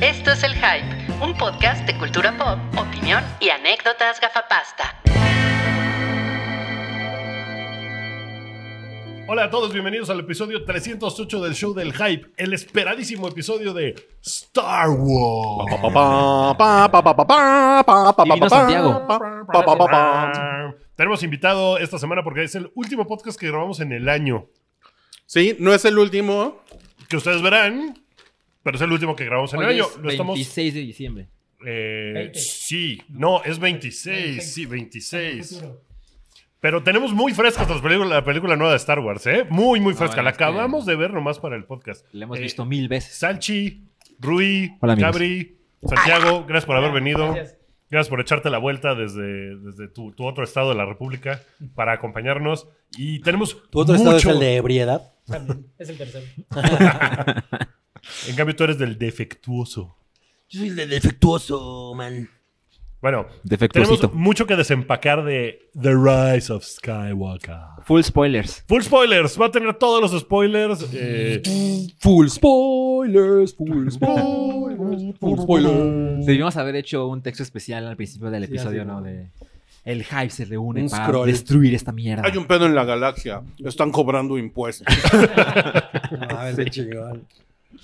Esto es El Hype, un podcast de cultura pop, opinión y anécdotas gafapasta. Hola a todos, bienvenidos al episodio 308 del show del hype, el esperadísimo episodio de Star Wars. Tenemos invitado esta semana porque es el último podcast que grabamos en el año. Sí, no es el último. Que ustedes verán, pero es el último que grabamos en el año. Es 26 de diciembre. Eh, sí, no, es 26, sí, 26. Pero tenemos muy frescas las películas, la película nueva de Star Wars, ¿eh? Muy, muy fresca. la acabamos de ver nomás para el podcast. La hemos eh, visto mil veces. Salchi, Rui, Gabri, Cabri, Santiago, gracias por haber venido. Gracias. gracias por echarte la vuelta desde, desde tu, otro estado de la República para acompañarnos. Y tenemos. ¿Tu otro estado es el de ebriedad? También, es el tercero. En cambio, tú eres del defectuoso. Yo soy el defectuoso, man. Bueno, tenemos mucho que desempacar de The Rise of Skywalker. Full spoilers. Full spoilers. Va a tener todos los spoilers. Eh. Full spoilers. Full spoilers. Full spoilers. Debíamos haber hecho un texto especial al principio del episodio, ¿no? De el hype se reúne para destruir esta mierda. Hay un pedo en la galaxia. Están cobrando impuestos. a ver, sí.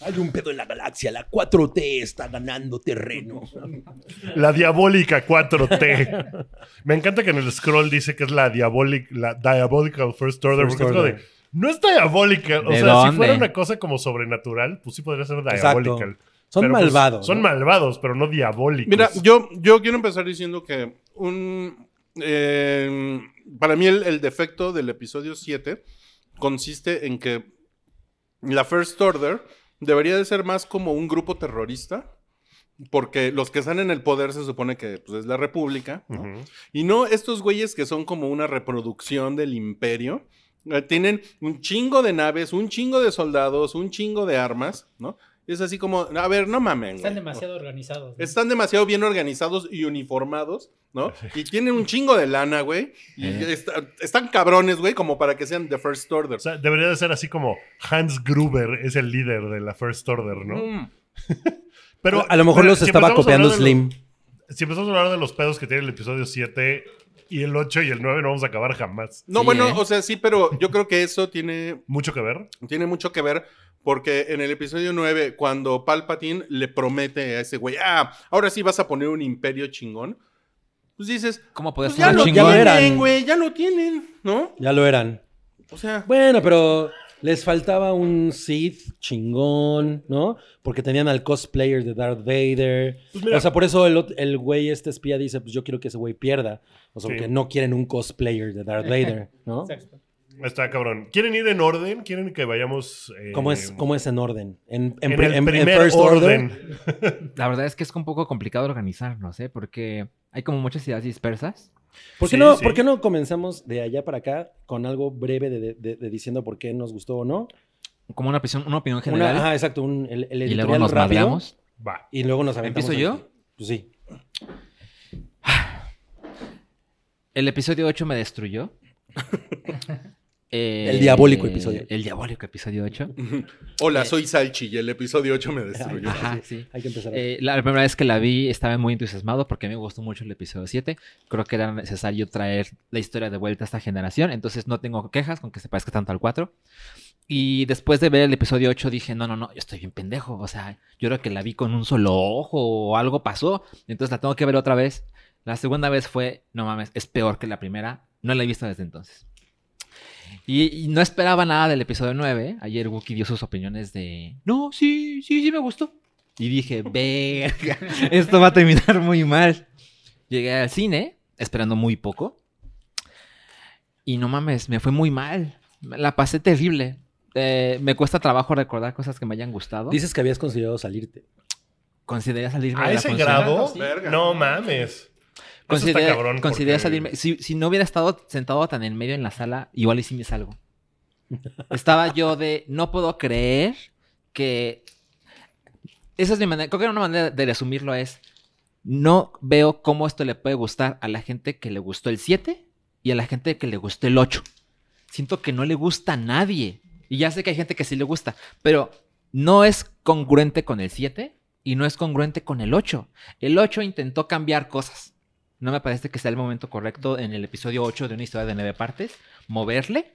Hay un pedo en la galaxia, la 4T está ganando terreno. La diabólica 4T. Me encanta que en el scroll dice que es la, diabólica la diabólica first order. no es diabólica. O sea, si fuera una cosa como sobrenatural, pues sí podría ser diabólica. Son pues, malvados. Son malvados, pero no diabólicos. Mira, yo, yo quiero empezar diciendo que un. Em, para mí, el defecto del episodio 7 consiste en que la First Order Debería de ser más como un grupo terrorista, porque los que están en el poder se supone que pues, es la República, ¿no? y no estos güeyes que son como una reproducción del imperio. Eh, tienen un chingo de naves, un chingo de soldados, un chingo de armas, ¿no? Es así como, a ver, no mamen. Están demasiado organizados. Están demasiado bien organizados y uniformados, ¿no? Y tienen un chingo de lana, güey. están cabrones, güey, como para que sean de First Order. O sea, debería de ser así como Hans Gruber es el líder de la First Order, ¿no? Mm. pero a lo mejor los estaba copiando Slim. si empezamos a hablar de los pedos que tiene el episodio 7, y el 8 y el 9 no vamos a acabar jamás. No, bueno, ¿eh? o sea, sí, pero yo creo que eso tiene... ¿Mucho que ver? Tiene mucho que ver porque en el episodio 9, cuando Palpatine le promete a ese güey, ah, ahora sí vas a poner un imperio chingón, pues dices, ¿cómo puedes pues ya, lo, ya, lo eran, güey, ya lo tienen, ¿no? Ya lo eran. O sea. Bueno, pero les faltaba un Sith chingón, ¿no? Porque tenían al cosplayer de Darth Vader. Pues o sea, por eso el, el, güey, este espía, dice: Pues yo quiero que ese güey pierda. O sea, porque no quieren un cosplayer de Darth Vader, ¿no? Exacto. Está cabrón. ¿Quieren ir en orden? ¿Quieren que vayamos? Eh, ¿Cómo, es, ¿Cómo es en orden? En, primer orden. La verdad es que es un poco complicado organizarnos, ¿eh? Porque hay como muchas ideas dispersas. ¿Por qué, no, no comenzamos de allá para acá con algo breve de, diciendo por qué nos gustó o no? Como una opinión, una opinión general. Ajá, ah, exacto. el, y luego nos cambiamos. Va. ¿Empiezo yo? Pues sí. El episodio 8 me destruyó. el eh, diabólico episodio. El diabólico episodio 8. Hola, soy Salchi y el episodio 8 me destruyó. Ajá, sí. Hay que empezar. Eh, la, primera vez que la vi estaba muy entusiasmado porque me gustó mucho el episodio 7. Creo que era necesario traer la historia de vuelta a esta generación, entonces no tengo quejas con que se parezca tanto al 4. Y después de ver el episodio 8 dije, no, no, no, yo estoy bien pendejo. O sea, yo creo que la vi con un solo ojo o algo pasó. Entonces la tengo que ver otra vez. La segunda vez fue, no mames, es peor que la primera. No la he visto desde entonces. Y, no esperaba nada del episodio 9. Ayer Wookie dio sus opiniones de. No, sí, sí, sí me gustó. Y dije, verga, esto va a terminar muy mal. Llegué al cine, esperando muy poco. Y no mames, me fue muy mal. La pasé terrible. Eh, me cuesta trabajo recordar cosas que me hayan gustado. Dices que habías considerado salirte. Consideré salirme ¿A de la ese grado? no mames. Considera, salirme. Si, no hubiera estado sentado tan en medio en la sala, igual y si me salgo. Estaba yo de, no puedo creer que... Esa es mi manera, creo que una manera de resumirlo es, no veo cómo esto le puede gustar a la gente que le gustó el 7 y a la gente que le gustó el 8. Siento que no le gusta a nadie. Y ya sé que hay gente que sí le gusta, pero no es congruente con el 7 y no es congruente con el 8. El 8 intentó cambiar cosas no me parece que sea el momento correcto en el episodio 8 de una historia de nueve partes, moverle.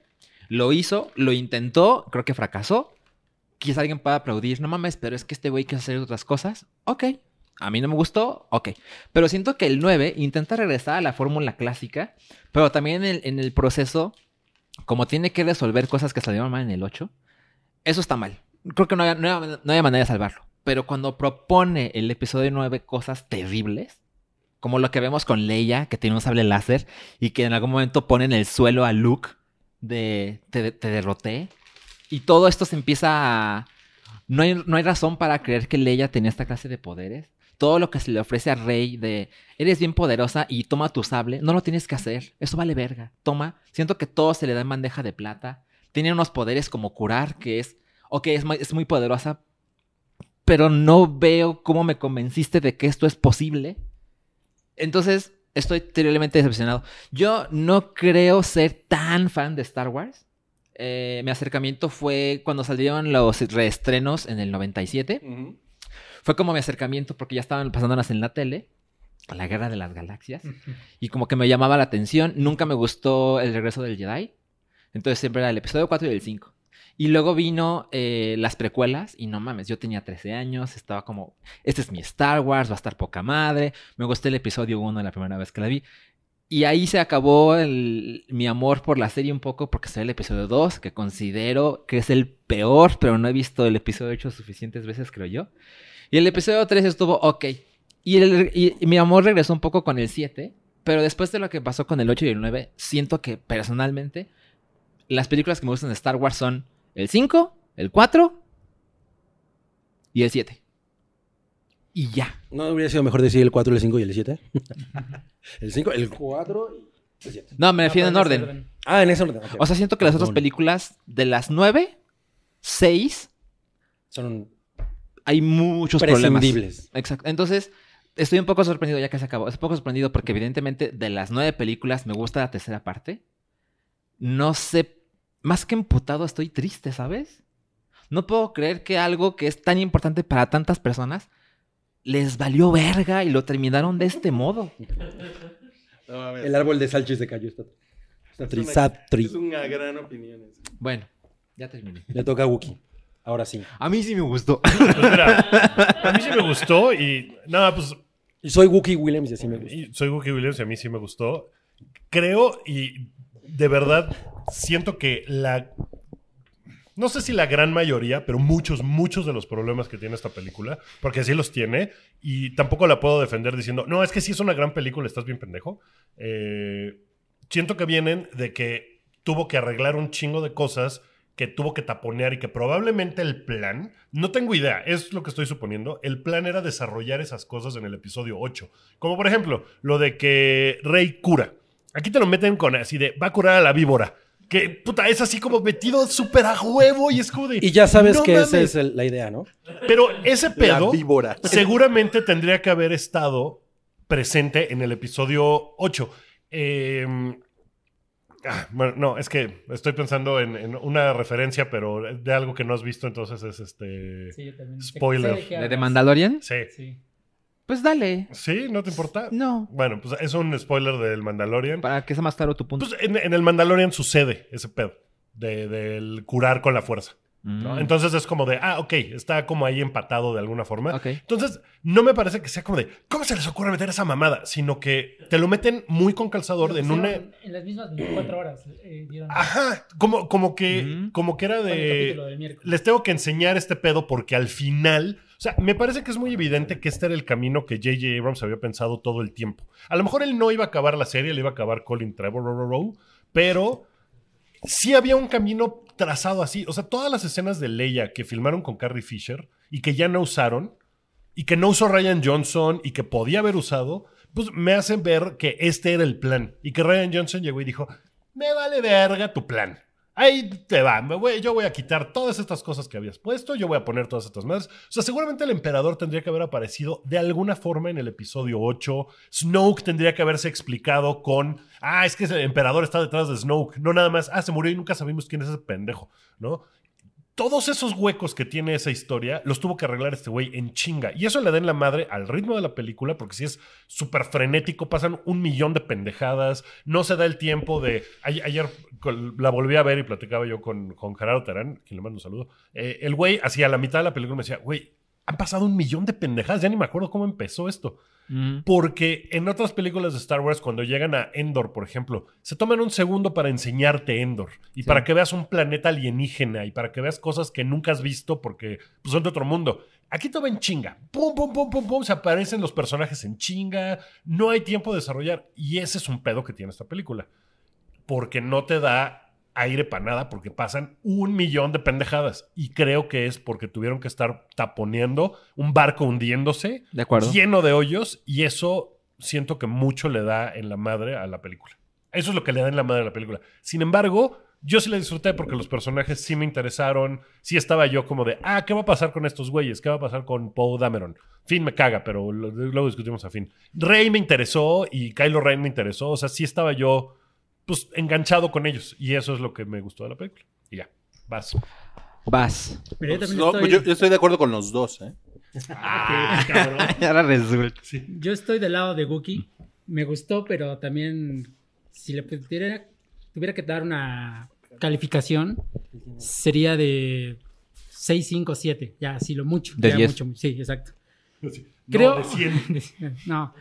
Lo hizo, lo intentó, creo que fracasó. Quizá alguien pueda aplaudir, no mames, pero es que este güey quiere hacer otras cosas. Ok, a mí no me gustó, ok. Pero siento que el 9 intenta regresar a la fórmula clásica, pero también en el, proceso, como tiene que resolver cosas que salieron mal en el 8, eso está mal. Creo que no hay, no hay, no hay manera de salvarlo. Pero cuando propone el episodio 9 cosas terribles, como lo que vemos con Leia, que tiene un sable láser y que en algún momento pone en el suelo a Luke de te, derroté. Y todo esto se empieza a... No hay, razón para creer que Leia tenía esta clase de poderes. Todo lo que se le ofrece a Rey de eres bien poderosa y toma tu sable, no lo tienes que hacer, eso vale verga, toma. Siento que todo se le da en bandeja de plata. Tiene unos poderes como curar, que es, ok, es es muy poderosa, pero no veo cómo me convenciste de que esto es posible entonces, estoy terriblemente decepcionado. Yo no creo ser tan fan de Star Wars. Eh, mi acercamiento fue cuando salieron los reestrenos en el 97. Fue como mi acercamiento porque ya estaban pasándolas en la tele. La Guerra de las Galaxias. Y como que me llamaba la atención. Nunca me gustó El Regreso del Jedi. Entonces siempre era el episodio 4 y el 5. Y luego vino eh, las precuelas y no mames, yo tenía 13 años, estaba como, este es mi Star Wars, va a estar poca madre, me gustó el episodio 1 la primera vez que la vi. Y ahí se acabó mi amor por la serie un poco porque salió el episodio 2, que considero que es el peor, pero no he visto el episodio 8 suficientes veces, creo yo. Y el episodio 3 estuvo ok. Y, el, y mi amor regresó un poco con el 7, pero después de lo que pasó con el 8 y el 9, siento que personalmente las películas que me gustan de Star Wars son el 5, el 4 y el 7. Y ya. ¿No hubiera sido mejor decir el 4, el 5 y el 7? el 5, el 4 y el 7. No, me refiero ah, en orden. Ah, en ese orden. O sea, siento que las otras películas de las 9, 6 son hay muchos problemas. Exacto. Entonces, estoy un poco sorprendido ya que se acabó. es un poco sorprendido porque evidentemente de las 9 películas me gusta la tercera parte. No sé más que emputado, estoy triste, ¿sabes? No puedo creer que algo que es tan importante para tantas personas les valió verga y lo terminaron de este modo. el árbol de salchis se cayó. es, una, una gran opinión. Bueno, ya terminé. Le toca a Wookie. Ahora sí. A mí sí me gustó. Pues a mí sí me gustó y nada, pues. soy Wookie Williams y así me gustó. soy Wookie Williams y a mí sí me gustó. Creo y de verdad siento que la... No sé si la gran mayoría, pero muchos, muchos de los problemas que tiene esta película, porque sí los tiene, y tampoco la puedo defender diciendo, no, es que sí es una gran película, estás bien pendejo. Eh, siento que vienen de que tuvo que arreglar un chingo de cosas que tuvo que taponear y que probablemente el plan, no tengo idea, es lo que estoy suponiendo, el plan era desarrollar esas cosas en el episodio 8. Como por ejemplo, lo de que Rey cura. Aquí te lo meten con así de, va a curar a la víbora que puta, es así como metido súper a huevo y es Y ya sabes que esa es la idea, ¿no? Pero ese pedo víbora. seguramente tendría que haber estado presente en el episodio 8. Em, ah, bueno, no, es que estoy pensando en, una referencia, pero de algo que no has visto, entonces es este... Spoiler. de Mandalorian? Sí. Pues dale. Sí, no te importa. No. Bueno, pues es un spoiler del Mandalorian. Para que sea más claro tu punto. Pues en, el Mandalorian sucede ese pedo de, del curar con la fuerza. Mm. Entonces es como de, ah, ok, está como ahí empatado de alguna forma. Entonces, no me parece que sea como de, ¿cómo se les ocurre meter esa mamada? Sino que te lo meten muy con calzador en una... En las mismas 24 horas. Eh, eh, Ajá, como, como, que, como que era de les tengo que enseñar este pedo porque al final o sea, me parece que es muy evidente que este era el camino que J.J. Abrams había pensado todo el tiempo. A lo mejor él no iba a acabar la serie, le iba a acabar Colin Trevorrow, pero sí había un camino trazado así. O sea, todas las escenas de Leia que filmaron con Carrie Fisher y que ya no usaron, y que no usó Ryan Johnson y que podía haber usado, pues me hacen ver que este era el plan y que Ryan Johnson llegó y dijo, me vale verga tu plan ahí te va, yo voy a quitar todas estas cosas que habías puesto, yo voy a poner todas estas más. O sea, seguramente el emperador tendría que haber aparecido de alguna forma en el episodio 8. Snoke tendría que haberse explicado con, ah, es que el emperador está detrás de Snoke, no nada más, ah, se murió y nunca sabemos quién es ese pendejo, ¿no? todos esos huecos que tiene esa historia los tuvo que arreglar este güey en chinga. Y eso le da en la madre al ritmo de la película, porque si es súper frenético, pasan un millón de pendejadas, no se da el tiempo de... Ayer, la volví a ver y platicaba yo con, con Gerardo Terán, quien le mando un saludo. Eh, el güey, hacia la mitad de la película me decía, güey, han pasado un millón de pendejadas. Ya ni me acuerdo cómo empezó esto. Porque en otras películas de Star Wars, cuando llegan a Endor, por ejemplo, se toman un segundo para enseñarte Endor y para que veas un planeta alienígena y para que veas cosas que nunca has visto porque pues, son de otro mundo. Aquí todo en chinga. Pum, pum, pum, pum, pum. Se aparecen los personajes en chinga. No hay tiempo de desarrollar. Y ese es un pedo que tiene esta película. Porque no te da aire para nada porque pasan un millón de pendejadas. Y creo que es porque tuvieron que estar taponeando un barco hundiéndose, lleno de hoyos, y eso siento que mucho le da en la madre a la película. Eso es lo que le da en la madre a la película. Sin embargo, yo sí la disfruté porque los personajes sí me interesaron. Sí estaba yo como de, ah, ¿qué va a pasar con estos güeyes? ¿Qué va a pasar con Paul Dameron? fin me caga, pero luego discutimos a fin Rey me interesó y Kylo Ren me interesó. O sea, sí estaba yo pues, enganchado con ellos. Y eso es lo que me gustó de la película. Y ya, vas. Vas. yo, estoy... Yo, estoy de acuerdo con los dos, ¿eh? ah, ah cabrón. Ahora resulta. Yo estoy del lado de Wookie. Me gustó, pero también si le tuviera que dar una calificación, sería de 6, 5, 7. Ya, así lo mucho. De ya 10. Mucho, sí, exacto. No, Creo, de 100. no.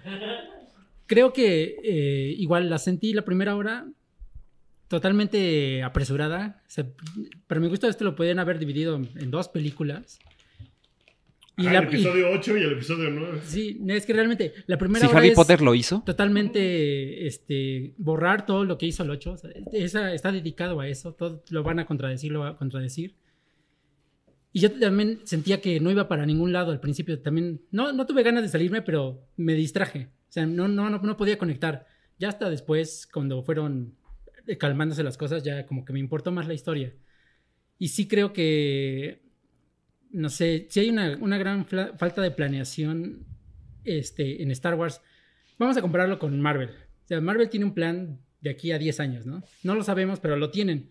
Creo que eh, igual la sentí la primera hora totalmente apresurada. Pero me gusta esto lo podían haber dividido en dos películas. Ah, el episodio 8 y el episodio 9. Sí, es que realmente la primera si Harry Potter lo hizo. Totalmente este, borrar todo lo que hizo el 8. está dedicado a eso. Todo lo van a contradecir, lo van a contradecir. Y yo también sentía que no iba para ningún lado al principio. También no, tuve ganas de salirme, pero me distraje. O sea, no, no, no podía conectar. Ya hasta después, cuando fueron eh, calmándose las cosas, ya como que me importó más la historia. Y sí creo que, no sé, si hay una, gran falta de planeación este, en Star Wars. Vamos a compararlo con Marvel. O sea, Marvel tiene un plan de aquí a 10 años, ¿no? No lo sabemos, pero lo tienen.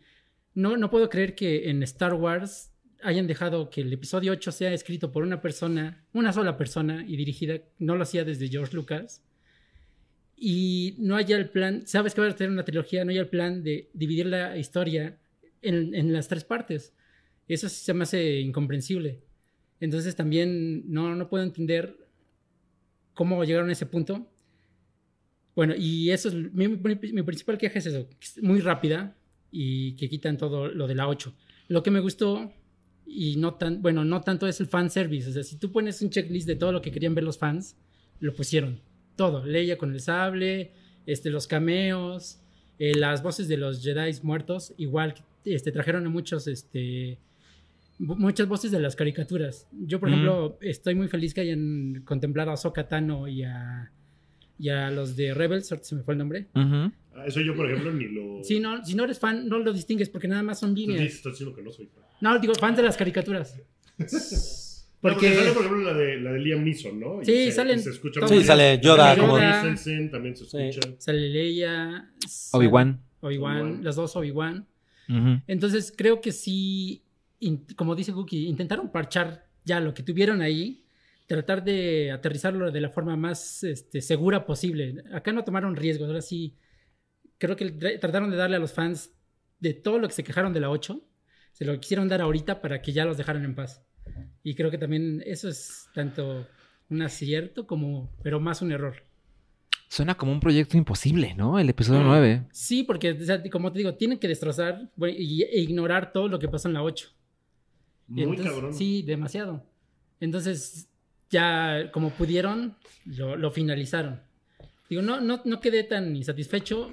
No, no puedo creer que en Star Wars hayan dejado que el episodio 8 sea escrito por una persona, una sola persona y dirigida, no lo hacía desde George Lucas y no haya el plan, sabes que va a tener una trilogía, no haya el plan de dividir la historia en, las tres partes. Eso se me hace incomprensible. Entonces también no, puedo entender cómo llegaron a ese punto. Bueno, y eso es mi, principal queja es eso, es muy rápida y que quitan todo lo de la 8. Lo que me gustó y no tan, bueno, no tanto es el fan service, o sea, si tú pones un checklist de todo lo que querían ver los fans, lo pusieron todo. Leia con el sable, este, los cameos, eh, las voces de los Jedi muertos, igual, este, trajeron a muchos, este, muchas voces de las caricaturas. Yo, por ejemplo, estoy muy feliz que hayan contemplado a Soka Tano y a, los de Rebels, se me fue el nombre. Ah, eso yo, por ejemplo, ni lo... Si no, si no eres fan, no lo distingues porque nada más son líneas. No, digo, fan de las caricaturas. Porque... sale, por ejemplo, la de, Liam Neeson, ¿no? sí, salen. sí, sale Yoda. también se escucha. Sale Leia. Obi-Wan. Obi-Wan, las dos Obi-Wan. Entonces, creo que sí, como dice Guki, intentaron parchar ya lo que tuvieron ahí, tratar de aterrizarlo de la forma más este, segura posible. Acá no tomaron riesgos, ahora sí. Creo que trataron de darle a los fans de todo lo que se quejaron de la 8, se lo quisieron dar ahorita para que ya los dejaran en paz. Y creo que también eso es tanto un acierto como, pero más un error. Suena como un proyecto imposible, ¿no? El episodio 9. Mm. Sí, porque, como te digo, tienen que destrozar e ignorar todo lo que pasó en la 8. Muy cabrón. Sí, demasiado. Entonces, ya como pudieron, lo, lo finalizaron. Digo, no, no, no quedé tan insatisfecho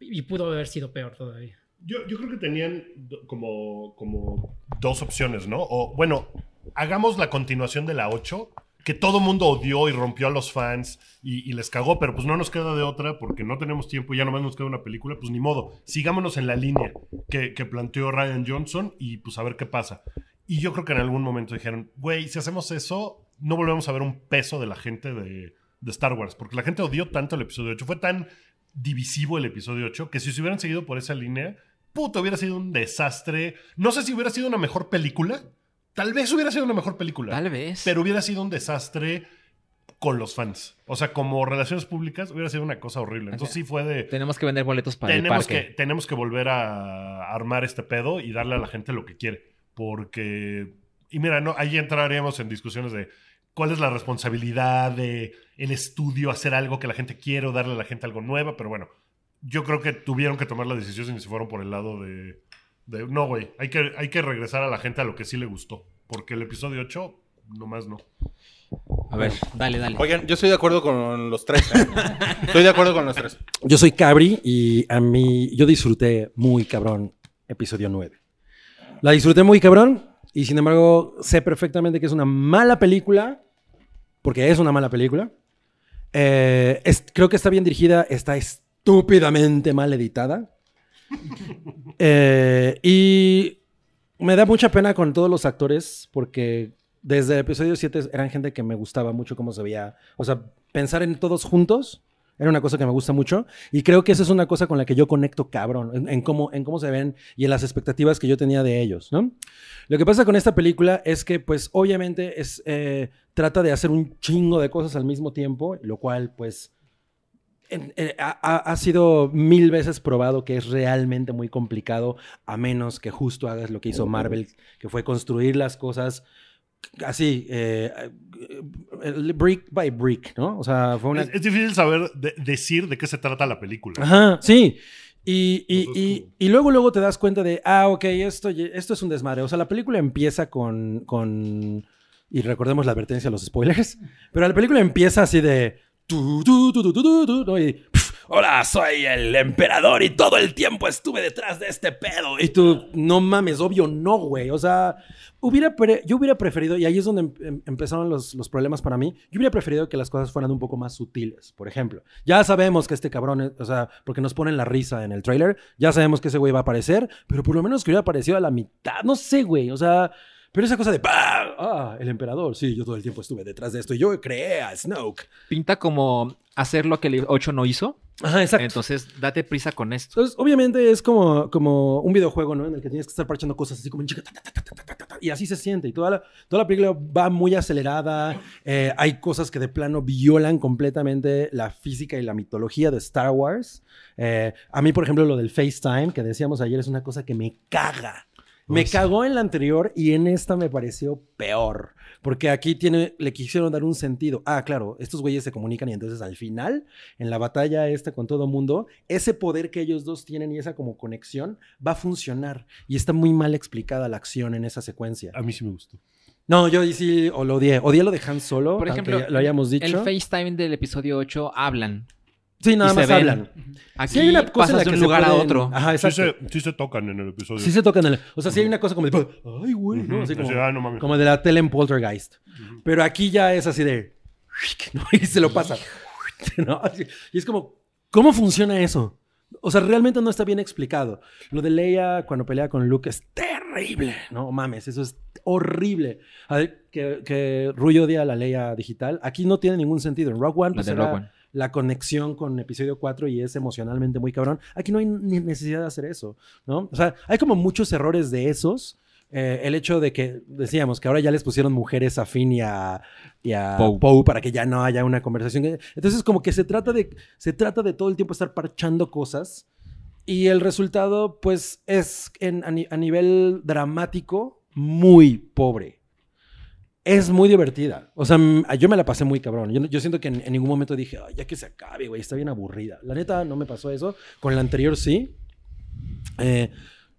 y pudo haber sido peor todavía. Yo, yo creo que tenían como, como dos opciones, ¿no? O bueno, hagamos la continuación de la 8, que todo mundo odió y rompió a los fans y, les cagó, pero pues no nos queda de otra porque no tenemos tiempo y ya nomás nos queda una película, pues ni modo. Sigámonos en la línea que, planteó Ryan Johnson y pues a ver qué pasa. Y yo creo que en algún momento dijeron, güey, si hacemos eso, no volvemos a ver un peso de la gente de, de Star Wars, porque la gente odió tanto el episodio 8, fue tan divisivo el episodio 8, que si se hubieran seguido por esa línea, puto, hubiera sido un desastre. No sé si hubiera sido una mejor película, Tal vez hubiera sido una mejor película. Tal vez. Pero hubiera sido un desastre con los fans. O sea, como relaciones públicas hubiera sido una cosa horrible. Entonces sí fue de... Tenemos que vender boletos para el parque. tenemos que volver a armar este pedo y darle a la gente lo que quiere. Porque... Y mira, no, ahí entraríamos en discusiones de cuál es la responsabilidad de el estudio hacer algo que la gente quiere o darle a la gente algo nuevo. Pero bueno, yo creo que tuvieron que tomar la decisión y se fueron por el lado de no, güey, hay que, hay que regresar a la gente a lo que sí le gustó. Porque el episodio 8, nomás no. A ver, dale, dale. Oigan, yo estoy de acuerdo con los tres. estoy de acuerdo con los tres. Yo soy Cabri y a mí, yo disfruté muy cabrón episodio 9. La disfruté muy cabrón y sin embargo sé perfectamente que es una mala película, porque es una mala película. Eh, creo que está bien dirigida, está estúpidamente mal editada. Eh, y me da mucha pena con todos los actores porque desde el episodio 7 eran gente que me gustaba mucho cómo se veía. O sea, pensar en todos juntos era una cosa que me gusta mucho y creo que esa es una cosa con la que yo conecto cabrón, en, cómo, en cómo se ven y en las expectativas que yo tenía de ellos, ¿no? Lo que pasa con esta película es que pues obviamente es, eh, trata de hacer un chingo de cosas al mismo tiempo, lo cual pues eh, ha, sido mil veces probado que es realmente muy complicado, a menos que justo hagas lo que hizo Marvel, que fue construir las cosas así, eh, eh, brick by brick, ¿no? O sea, fue una... Es, difícil saber, decir de qué se trata la película. Ajá, sí. Y, luego, luego te das cuenta de, ah, ok, esto, esto es un desmadre. O sea, la película empieza con, con... Y recordemos la advertencia a los spoilers. Pero la película empieza así de hola, soy el emperador y todo el tiempo estuve detrás de este pedo. Y tú, no mames, obvio no, güey. O sea, yo hubiera preferido, y ahí es donde em, em, empezaron los, problemas para mí, yo hubiera preferido que las cosas fueran un poco más sutiles. Por ejemplo, ya sabemos que este cabrón, eh, o sea, porque nos ponen la risa en el trailer, ya sabemos que ese güey va a aparecer, pero por lo menos que hubiera aparecido a la mitad. No sé, güey, o sea... Pero esa cosa de ¡Ah! El emperador. Sí, yo todo el tiempo estuve detrás de esto. Y yo creé a Snoke. Pinta como hacer lo que el 8 no hizo. Ajá, exacto. Entonces, date prisa con esto. Entonces, obviamente es como, como un videojuego, ¿no? En el que tienes que estar parchando cosas así como Y así se siente. Y toda la, toda la película va muy acelerada. Eh, hay cosas que de plano violan completamente la física y la mitología de Star Wars. Eh, a mí, por ejemplo, lo del FaceTime que decíamos ayer es una cosa que me caga. Me cagó en la anterior y en esta me pareció peor. Porque aquí tiene, le quisieron dar un sentido. Ah, claro, estos güeyes se comunican y entonces al final, en la batalla esta con todo mundo, ese poder que ellos dos tienen y esa como conexión va a funcionar. Y está muy mal explicada la acción en esa secuencia. A mí sí me gustó. No, yo sí o lo odié. Odié lo de Han Solo. Por ejemplo, lo hayamos dicho. El FaceTime del episodio 8 hablan. Sí, nada más hablan. Aquí sí hay una cosa en la que de un lugar a otro. Ajá, exacto. Sí se, tocan en el episodio. Sí se tocan. En el... O sea, sí hay una cosa como de... Ay, güey, Así como, ah, como, de la tele en Poltergeist. Pero aquí ya es así de... Y se lo pasa. Y es como... ¿Cómo funciona eso? O sea, realmente no está bien explicado. Lo de Leia cuando pelea con Luke es terrible. No mames, eso es horrible. A Ver, que, que Rui odia la Leia digital. Aquí no tiene ningún sentido. En Rock One... Pues, la Rock One la conexión con episodio 4 y es emocionalmente muy cabrón. Aquí no hay necesidad de hacer eso, ¿no? O sea, hay como muchos errores de esos. Eh, el hecho de que decíamos que ahora ya les pusieron mujeres a Finn y a, para que ya no haya una conversación. Entonces, como que se trata de, se trata de todo el tiempo estar parchando cosas. Y el resultado, pues, es en, a nivel dramático muy pobre es muy divertida. O sea, yo me la pasé muy cabrón. Yo, siento que en, ningún momento dije, ya que se acabe, güey, está bien aburrida. La neta, no me pasó eso. Con la anterior sí. Eh,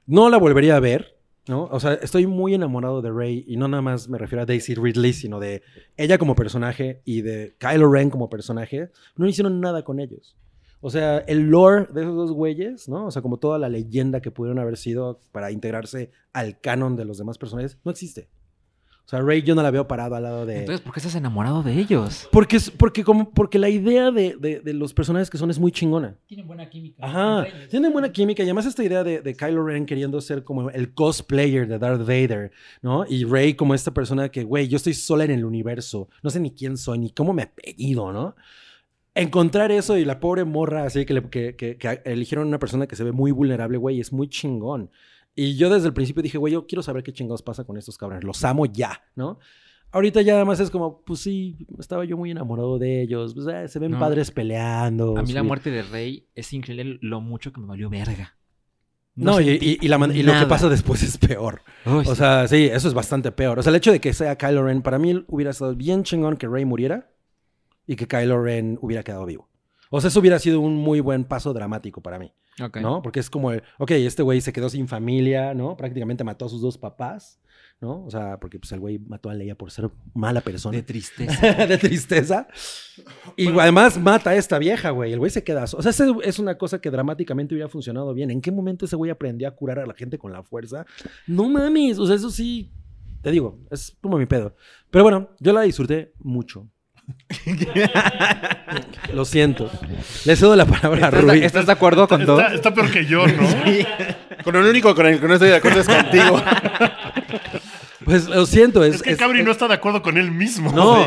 no la volvería a ver, ¿no? O sea, estoy muy enamorado de Rey y no nada más me refiero a Daisy Ridley, sino de ella como personaje y de Kylo Ren como personaje. No hicieron nada con ellos. O sea, el lore de esos dos güeyes, ¿no? O sea, como toda la leyenda que pudieron haber sido para integrarse al canon de los demás personajes, no existe. O sea, Ray yo no la veo parada al lado de... Entonces, ¿por qué estás enamorado de ellos? Porque, es, porque, como, porque la idea de, los personajes que son es muy chingona. Tienen buena química. Ajá, tienen buena química. Y además esta idea de, Kylo Ren queriendo ser como el cosplayer de Darth Vader, ¿no? Y Ray como esta persona que, güey, yo estoy sola en el universo. No sé ni quién soy, ni cómo me he pedido, ¿no? encontrar eso y la pobre morra así que, que, que, que eligieron una persona que se ve muy vulnerable, güey, es muy chingón. Y yo desde el principio dije, güey, yo quiero saber qué chingados pasa con estos cabrones. Los amo ya, ¿no? Ahorita ya además es como, pues sí, estaba yo muy enamorado de ellos. Pues, eh, se ven padres peleando. A mí la muerte de Rey es increíble lo mucho que me valió verga. No, y, lo que pasa después es peor. o sea, sí, eso es bastante peor. O sea, el hecho de que sea Kylo Ren, para mí hubiera estado bien chingón que Rey muriera y que Kylo Ren hubiera quedado vivo. O sea, eso hubiera sido un muy buen paso dramático para mí. ¿No? Porque es como, el, ok, este güey se quedó sin familia, ¿no? Prácticamente mató a sus dos papás, ¿no? O sea, porque pues el güey mató a Leia por ser mala persona. De tristeza. de tristeza. Y además mata a esta vieja, güey. El güey se queda. O sea, es una cosa que dramáticamente hubiera funcionado bien. ¿En qué momento ese güey aprendió a curar a la gente con la fuerza? No mames. O sea, eso sí. Te digo, es como mi pedo. Pero bueno, yo la disfruté mucho. Lo siento. Le cedo la palabra a Rubí. ¿Estás de acuerdo con todo? Está, peor que yo, ¿no? Con el único con el que no estoy de acuerdo es contigo. Pues lo siento. Es, que Cabri no está de acuerdo con él mismo. No,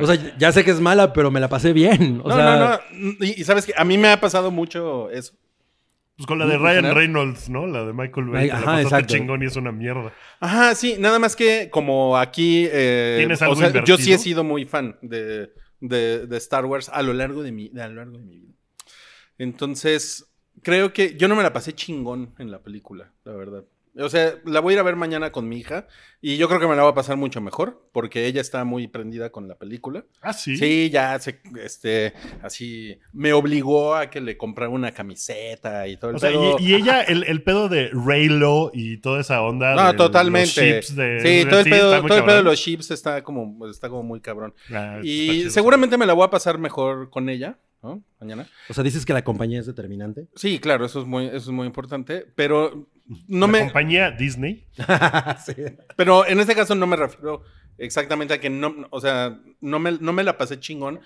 o sea, ya sé que es mala, pero me la pasé bien. no, no, no, y sabes que a mí me ha pasado mucho eso. Pues con la de Ryan Reynolds, ¿no? La de Michael Bay. Ajá, la chingón y es una mierda. Ajá, sí. Nada más que como aquí... Eh, ¿Tienes algo Yo sí he sido muy fan de, Star Wars a lo largo de mi, a lo largo de mi vida. Entonces, creo que yo no me la pasé chingón en la película, la verdad. O sea, la voy a ir a ver mañana con mi hija y yo creo que me la va a pasar mucho mejor porque ella está muy prendida con la película. Ah, sí. Sí, ya se, este, así, me obligó a que le comprara una camiseta y todo el o Sea, y, ella, el, pedo de Raylo y toda esa onda. No, totalmente. Los de, sí, todo el, pedo, todo el pedo de los chips está como, está como muy cabrón. Ah, y seguramente me la voy a pasar mejor con ella. ¿no? Mañana. O sea, dices que la compañía es determinante. Sí, claro, eso es muy, eso es muy importante. Pero compañía Disney. Pero en este caso no me refiero exactamente a que no, o sea, no me, no me la pasé chingón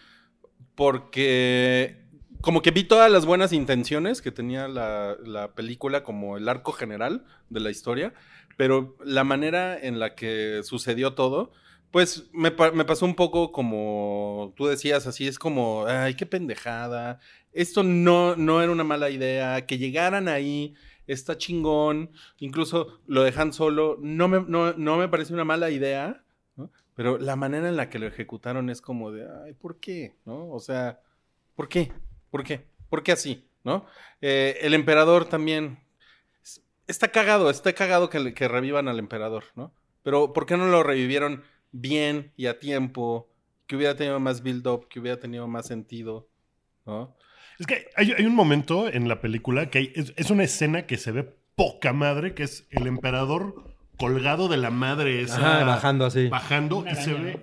porque como que vi todas las buenas intenciones que tenía la, película como el arco general de la historia, pero la manera en la que sucedió todo, pues me, pasó un poco como tú decías, así es como, ay, qué pendejada, esto no, no era una mala idea, que llegaran ahí está chingón, incluso lo dejan solo, no me, no, me parece una mala idea, ¿no? pero la manera en la que lo ejecutaron es como de, ay, ¿por qué? ¿No? O sea, ¿por qué? ¿Por qué? ¿Por qué así? ¿No? Eh, el emperador también. Está cagado, está cagado que, que revivan al emperador, ¿no? Pero ¿por qué no lo revivieron bien y a tiempo? Que hubiera tenido más build-up, que hubiera tenido más sentido, ¿no? Es que hay, un momento en la película que es, una escena que se ve poca madre, que es el emperador colgado de la madre esa. bajando así. Bajando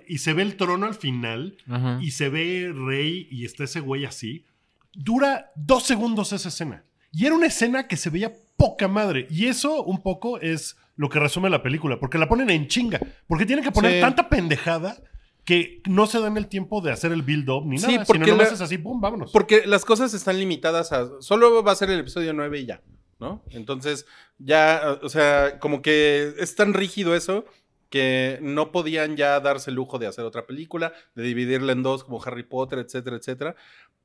y se, ve, el trono al final y se ve rey y está ese güey así. Dura dos segundos esa escena. Y era una escena que se veía poca madre. Y eso un poco es lo que resume la película, porque la ponen en chinga, porque tienen que poner tanta pendejada que no se dan el tiempo de hacer el build-up ni sí, nada. Porque no nomás es así, ¡pum! Vámonos. Porque las cosas están limitadas a. Solo va a ser el episodio 9 y ya, ¿no? Entonces, ya, o sea, como que es tan rígido eso que no podían ya darse el lujo de hacer otra película, de dividirla en dos como Harry Potter, etcétera, etcétera.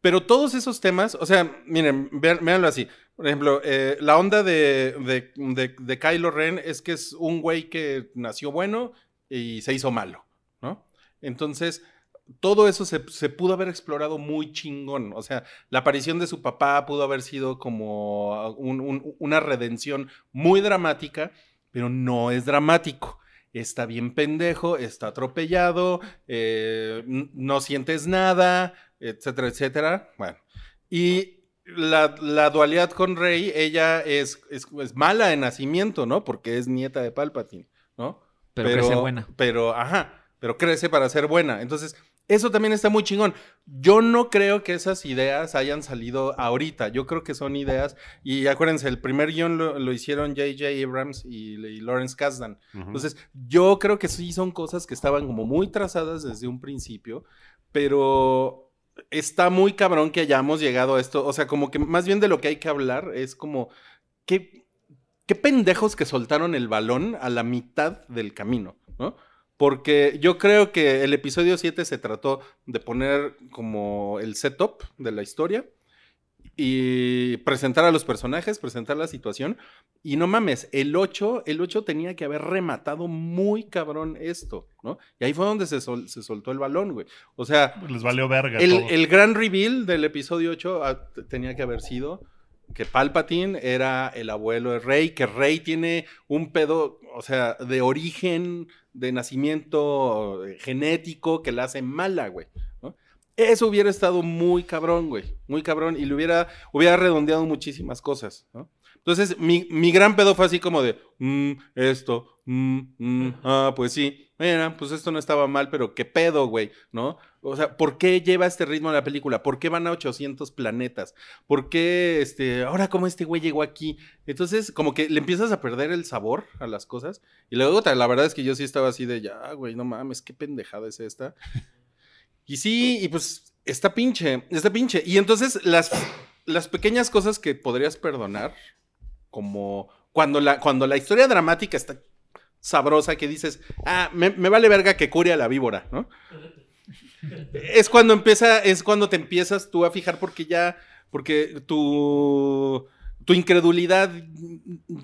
Pero todos esos temas, o sea, miren, véanlo así. Por ejemplo, eh, la onda de Kylo Ren es que es un güey que nació bueno y se hizo malo. Entonces, todo eso se, pudo haber explorado muy chingón. O sea, la aparición de su papá pudo haber sido como una redención muy dramática, pero no es dramático. Está bien pendejo, está atropellado, eh, no sientes nada, etcétera, etcétera. Bueno, y la, dualidad con Rey, ella es, mala de nacimiento, ¿no? Porque es nieta de Palpatine, ¿no? Pero, pero buena. Pero, ajá pero crece para ser buena. Entonces, eso también está muy chingón. Yo no creo que esas ideas hayan salido ahorita. Yo creo que son ideas. Y acuérdense, el primer guión lo, hicieron J.J. Abrams y, Lawrence Kasdan. Entonces, yo creo que sí son cosas que estaban como muy trazadas desde un principio, pero está muy cabrón que hayamos llegado a esto. O sea, como que más bien de lo que hay que hablar es como. ¿Qué, qué pendejos que soltaron el balón a la mitad del camino, ¿no? porque yo creo que el episodio 7 se trató de poner como el setup de la historia y presentar a los personajes, presentar la situación. Y no mames, el 8, el 8 tenía que haber rematado muy cabrón esto, ¿no? Y ahí fue donde se, soltó el balón, güey. O sea... Les valió verga. El, gran reveal del episodio 8 ah, tenía que haber sido que Palpatine era el abuelo de Rey, que Rey tiene un pedo, o sea, de origen de nacimiento eh, genético que la hace mala, güey. Eso hubiera estado muy cabrón, güey. Muy cabrón. Y le hubiera, hubiera redondeado muchísimas cosas, ¿no? Entonces, mi, mi gran pedo fue así como de, mm, esto, Mm, mm. ah, pues sí, mira, pues esto no estaba mal, pero qué pedo, güey, ¿no? O sea, ¿por qué lleva este ritmo la película? ¿Por qué van a 800 planetas? ¿Por qué, este, ahora cómo este güey llegó aquí? Entonces, como que le empiezas a perder el sabor a las cosas. Y luego, la verdad es que yo sí estaba así de, ya, güey, no mames, qué pendejada es esta. y sí, y pues está pinche, está pinche. Y entonces las, las pequeñas cosas que podrías perdonar, como cuando la, cuando la historia dramática está sabrosa que dices, ah, me, vale verga que cure a la víbora, ¿no? es cuando empieza, es cuando te empiezas tú a fijar porque ya, porque tu, tu incredulidad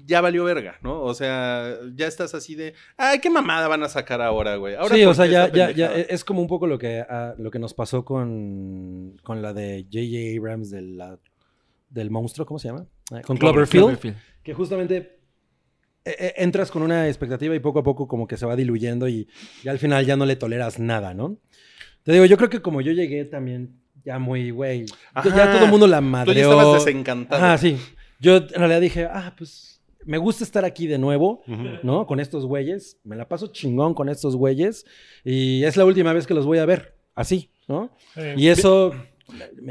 ya valió verga, ¿no? O sea, ya estás así de, ay, qué mamada van a sacar ahora, güey. sí, o sea, ya, ya, ya, es como un poco lo que, ah, lo que nos pasó con, con la de J.J. Abrams de la, del monstruo, ¿cómo se llama? Ah, con Cloverfield. Que justamente e, e, entras con una expectativa y poco a poco como que se va diluyendo y, al final ya no le toleras nada, ¿no? Te digo, yo creo que como yo llegué también ya muy, güey, ya todo el mundo la madreó. Tú ya estabas desencantado. Ah, sí. Yo en realidad dije, ah, pues me gusta estar aquí de nuevo, ¿no? Con estos güeyes. Me la paso chingón con estos güeyes y es la última vez que los voy a ver, así, ¿no? Y eso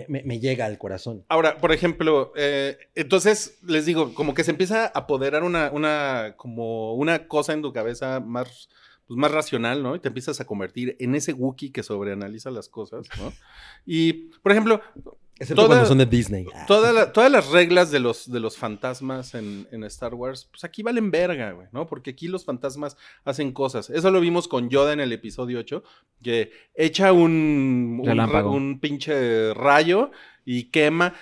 me, llega al corazón. Ahora, por ejemplo, eh, entonces les digo, como que se empieza a apoderar una, una, como una cosa en tu cabeza más, pues, más racional, ¿no? Y te empiezas a convertir en ese Wookiee que sobreanaliza las cosas, ¿no? Y, por ejemplo, Excepto cuando son de Disney. Ah. todas las reglas de los, de los fantasmas en, Star Wars, pues aquí valen verga, güey, ¿no? Porque aquí los fantasmas hacen cosas. Eso lo vimos con Yoda en el episodio 8, que echa un, un, pinche rayo y quema.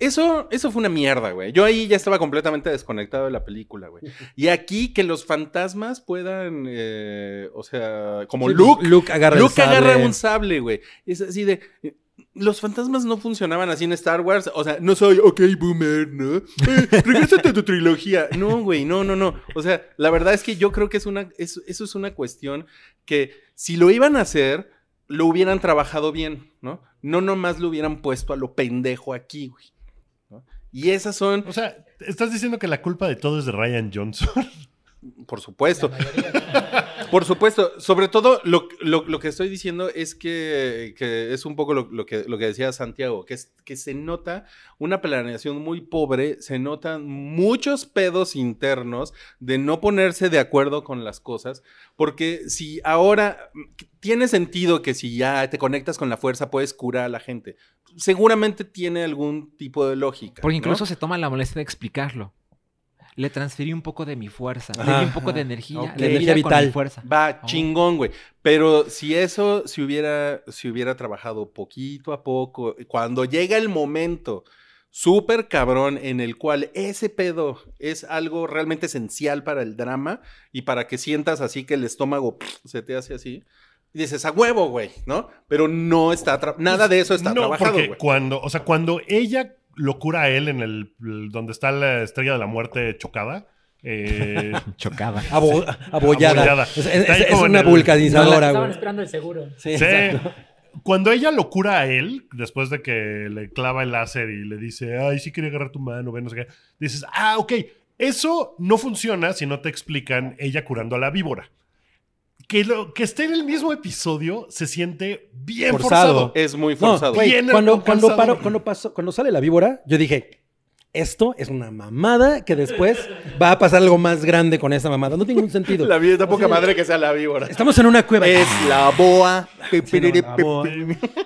Eso, eso fue una mierda, güey. Yo ahí ya estaba completamente desconectado de la película, güey. Y aquí que los fantasmas puedan, eh, o sea, como Luke. Luke agarra un sable, güey. Es así de los fantasmas no funcionaban así en Star Wars. O sea, no soy, ok, boomer, ¿no? Eh, regrésate a tu trilogía. No, güey, no, no, no. O sea, la verdad es que yo creo que es una, eso es una cuestión que si lo iban a hacer, lo hubieran trabajado bien, ¿no? No nomás lo hubieran puesto a lo pendejo aquí, güey. Y esas son... O sea, estás diciendo que la culpa de todo es de Ryan Johnson. Por supuesto. Por supuesto, sobre todo lo, que estoy diciendo es que, es un poco lo, que, decía Santiago, que, que se nota una planeación muy pobre, se notan muchos pedos internos de no ponerse de acuerdo con las cosas, porque si ahora tiene sentido que si ya te conectas con la fuerza puedes curar a la gente, seguramente tiene algún tipo de lógica. Porque incluso se toma la molestia de explicarlo le transferí un poco de mi fuerza, le di un poco de energía, le energía vital. fuerza. Va, chingón, güey. Pero si eso, si hubiera, si hubiera trabajado poquito a poco, cuando llega el momento súper cabrón en el cual ese pedo es algo realmente esencial para el drama y para que sientas así que el estómago se te hace así. Y dices, a huevo, güey, ¿no? Pero no está, nada pues de eso está no, porque cuando, o sea, cuando ella lo cura él en el, donde está la estrella de la muerte chocada. Eh, chocada. abollada. Es, una vulcanizadora, Estaban esperando el seguro. Sí, Cuando ella lo cura a él, después de que le clava el láser y le dice, ay, sí quería agarrar tu mano, ven, no sé qué, dices, ah, ok, eso no funciona si no te explican ella curando a la víbora que, lo, que esté en el mismo episodio se siente bien forzado. Es muy forzado. cuando, cuando, cuando, cuando sale la víbora, yo dije, esto es una mamada que después va a pasar algo más grande con esa mamada. No tiene ningún sentido. La vida poca madre que sea la víbora. Estamos en una cueva. Es la boa.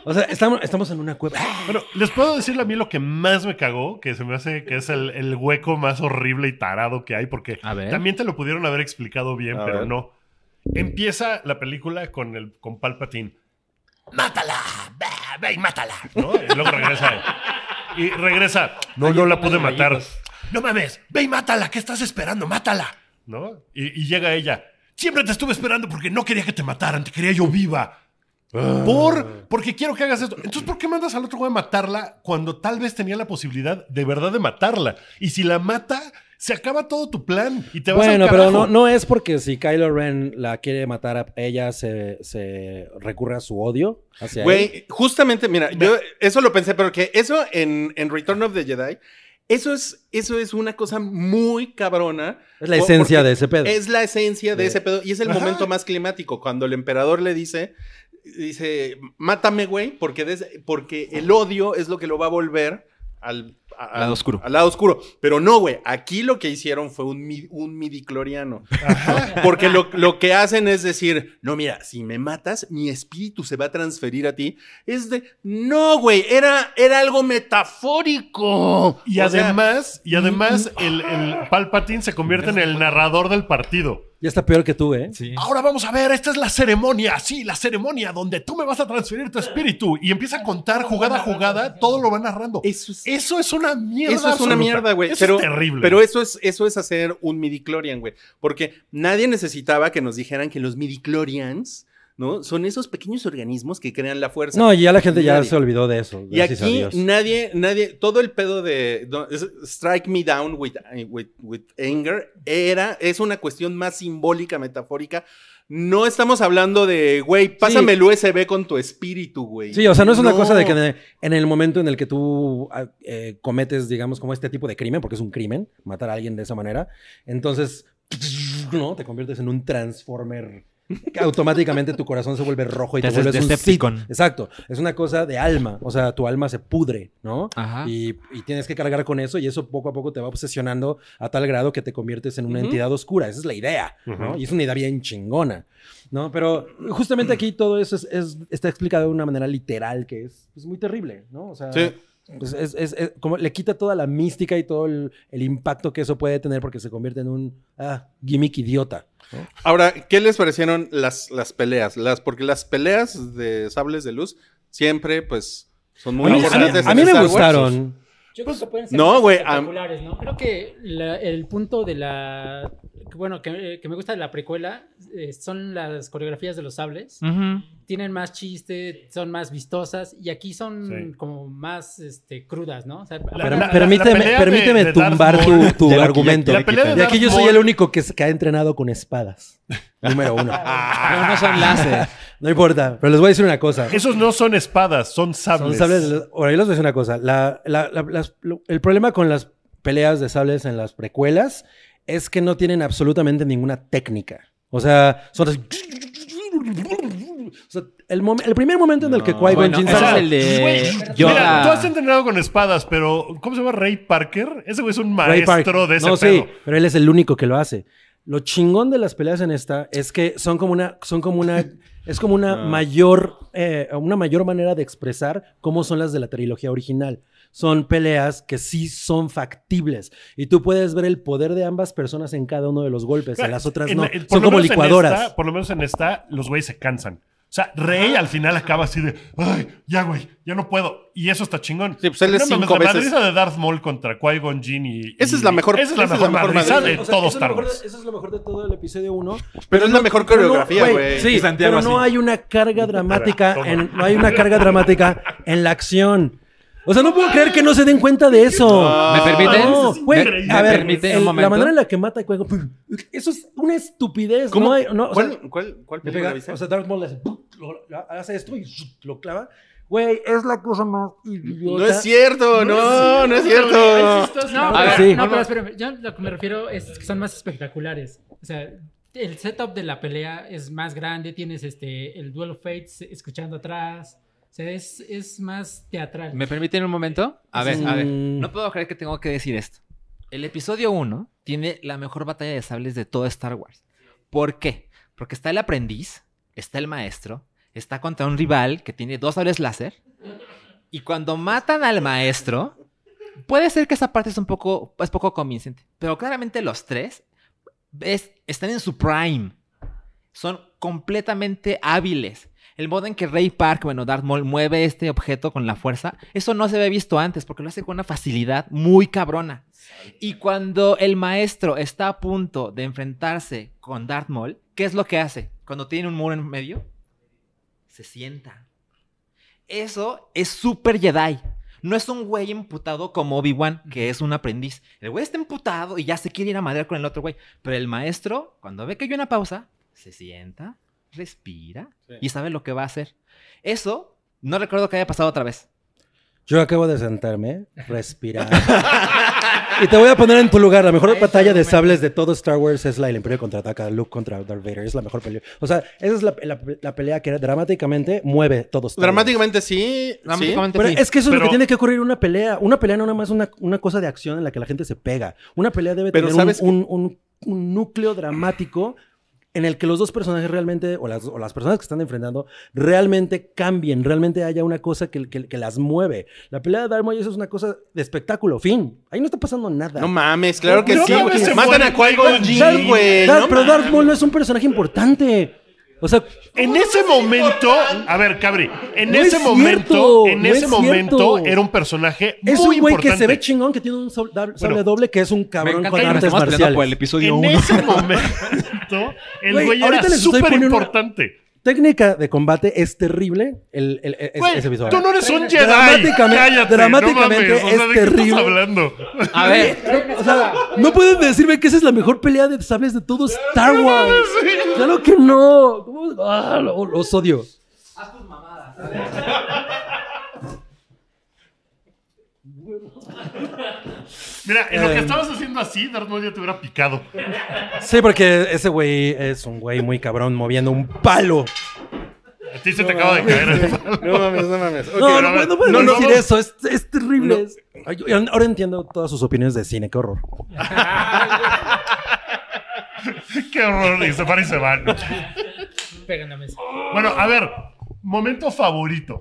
o sea, estamos, estamos, en una cueva. Bueno, les puedo decir a mí lo que más me cagó, que se me hace que es el, hueco más horrible y tarado que hay, porque también te lo pudieron haber explicado bien, pero no. Empieza la película con, el, con Palpatine. ¡Mátala! ¡Ve, y mátala! ¿No? Y luego regresa. y regresa. No, no la pude matar. No mames, ve y mátala. ¿Qué estás esperando? ¡Mátala! ¿No? Y, llega ella. Siempre te estuve esperando porque no quería que te mataran. Te quería yo viva. Ah. Por, porque quiero que hagas esto. Entonces, ¿por qué mandas al otro güey a matarla cuando tal vez tenía la posibilidad de verdad de matarla? Y si la mata, se acaba todo tu plan y te vas Bueno, pero no, no es porque si Kylo Ren la quiere matar a ella, se, recurre a su odio Güey, justamente, mira, yo eso lo pensé, pero que eso en, en Return of the Jedi. Eso es, eso es una cosa muy cabrona. Es la esencia de ese pedo. Es la esencia de, ese pedo. Y es el momento más climático, cuando el emperador le dice, dice, mátame, güey, porque, porque el odio es lo que lo va a volver al al lado oscuro. Al lado oscuro. Pero no, güey. Aquí lo que hicieron fue un, un midicloriano. Porque lo, lo, que hacen es decir, no, mira, si me matas, mi espíritu se va a transferir a ti. Es de, no, güey, era, era algo metafórico. Y además, y además, el, el Palpatine se convierte en el narrador del partido. Ya está peor que tú, ¿eh? Sí. Ahora vamos a ver, esta es la ceremonia, sí, la ceremonia donde tú me vas a transferir tu espíritu y empieza a contar jugada a jugada, todo lo va narrando. Eso es, una mierda. Eso es una mierda, güey. es terrible. Pero eso es, eso es hacer un clorian, güey. Porque nadie necesitaba que nos dijeran que los clorians. ¿no? Son esos pequeños organismos que crean la fuerza. No, y ya la gente ya se olvidó de eso. Y aquí nadie, nadie, todo el pedo de strike me down with, with, anger era, es una cuestión más simbólica, metafórica. No estamos hablando de, güey, pásame el USB con tu espíritu, güey. Sí, o sea, no es una cosa de que en el, momento en el que tú ah, eh, cometes, digamos, como este tipo de crimen, porque es un crimen, matar a alguien de esa manera, entonces, ¿no? Te conviertes en un transformer automáticamente tu corazón se vuelve rojo y te, vuelves Exacto. Es una cosa de alma. O sea, tu alma se pudre, ¿no? Ajá. Y, tienes que cargar con eso y eso poco a poco te va obsesionando a tal grado que te conviertes en una entidad oscura. Esa es la idea, ¿no? Y es una idea bien chingona, ¿no? Pero justamente aquí todo eso es, está explicado de una manera literal que es pues, muy terrible, ¿no? O sea... Pues es, como le quita toda la mística y todo el, impacto que eso puede tener porque se convierte en un ah, gimmick idiota. Ahora, ¿qué les parecieron las, peleas? Las, porque las peleas de sables de luz siempre, pues, son muy importantes. A mí, me gustaron. Yo creo que pueden ser no, ¿no? Creo que el punto de la. Bueno, que, me gusta de la precuela eh, son las coreografías de los sables. Ajá tienen más chiste, son más vistosas y aquí son como más este, crudas, ¿no? O permíteme tumbar tu, argumento. De aquí yo soy el único que, ha entrenado con espadas. Número uno. no, son láser. No importa, pero les voy a decir una cosa. Esos no son espadas, son sables. Son sables. Ahora, yo les voy a decir una cosa. el problema con las peleas de sables en las precuelas es que no tienen absolutamente ninguna técnica. O sea, son así el, primer momento en el que qui Es el de... Mira, tú has entrenado con espadas, pero ¿cómo se llama Ray Parker? Ese güey es un maestro de ese no, Sí, pero él es el único que lo hace. Lo chingón de las peleas en esta es que son como una, son como una, es como una mayor, eh, una mayor manera de expresar cómo son las de la trilogía original. Son peleas que sí son factibles y tú puedes ver el poder de ambas personas en cada uno de los golpes. en las otras no. son como licuadoras. por lo menos en esta, los güeyes se cansan. O sea, Rey al final acaba así de, ay, ya güey, ya no puedo. Y eso está chingón. Sí, pues él es cinco veces. La madriza de Darth Maul contra Qui-Gon Jinn y, Esa es la mejor. Esa es la mejor, de todos Star Esa es la mejor de todo el episodio 1. Pero, es la mejor coreografía, güey. sí, Santiago Pero no hay una carga dramática no hay una carga dramática en la acción. O sea, no puedo creer que no se den cuenta de eso. Ah. ¿Me permiten? No, güey, a ver, la manera en la que mata el juego, eso es una estupidez. o ¿Cuál, sea, ¿Cuál, cuál, O sea, Dark Maul le hace, hace esto y lo clava. Güey, es la cosa más idiota. No es cierto, no, no es cierto. No, es no, pero, sí. no, pero yo lo que me refiero es que son más espectaculares. O sea, el setup de la pelea es más grande, tienes este el Duel of Fates escuchando atrás. O sea, es, más teatral. ¿Me permiten un momento? A ver, a ver. Mm. No puedo creer que tengo que decir esto. El episodio 1 tiene la mejor batalla de sables de todo Star Wars. ¿Por qué? Porque está el aprendiz, está el maestro, está contra un rival que tiene dos sables láser. Y cuando matan al maestro, puede ser que esa parte es un poco, es poco convincente. Pero claramente los tres están en su prime. Son completamente hábiles. El modo en que Ray Park, bueno, Darth Maul mueve este objeto con la fuerza, eso no se había visto antes porque lo hace con una facilidad muy cabrona. Y cuando el maestro está a punto de enfrentarse con Darth Maul, ¿qué es lo que hace? Cuando tiene un muro en medio, se sienta. Eso es súper Jedi. No es un güey emputado como Obi-Wan, que es un aprendiz. El güey está emputado y ya se quiere ir a madrear con el otro güey. Pero el maestro, cuando ve que hay una pausa, se sienta, respira y sabe lo que va a hacer. Eso no recuerdo que haya pasado otra vez. Yo acabo de sentarme, respirar. y te voy a poner en tu lugar. La mejor batalla de sables de todo Star Wars es la del Imperio contraataca, Luke contra Darth Vader. Es la mejor pelea. O sea, esa es la, pelea que dramáticamente mueve todos. Dramáticamente sí. Dramáticamente sí. Pero es que eso es lo que tiene que ocurrir una pelea. Una pelea no nada más una, una cosa de acción en la que la gente se pega. Una pelea debe tener un núcleo dramático en el que los dos personajes realmente, o las, las personas que están enfrentando, realmente cambien, realmente haya una cosa que, que, las mueve. La pelea de Darth eso es una cosa de espectáculo, fin. Ahí no está pasando nada. No mames, claro que sí. Matan a Qui-Gon güey. Pero Darth Maul no es un personaje importante. O sea, en ese momento, a ver, Cabri, en ese momento, en ese momento era un personaje es un güey que se ve chingón, que tiene un sable doble, que es un cabrón con artes marciales. en ese momento, el güey era súper importante técnica de combate es terrible. El, e-, ese visual. Tú no eres un Jedi. Dramáticamente, Cállate, dramáticamente es estás terrible. hablando? A ver, o sea, no puedes decirme que esa es la mejor pelea de sables de todo Star Wars. Claro que no. ¿Cómo? Ah, odio. Haz tus mamadas. Mira, en lo que eh. estabas haciendo así, Darth ya te hubiera picado. Sí, porque ese güey es un güey muy cabrón moviendo un palo. A ti se te acaba de caer No mames, no mames. no, no, no, no, decir eso, es, es terrible. Ahora entiendo todas sus opiniones de cine, qué horror. Qué horror. Y se para y se van. Pega Bueno, a ver. Momento favorito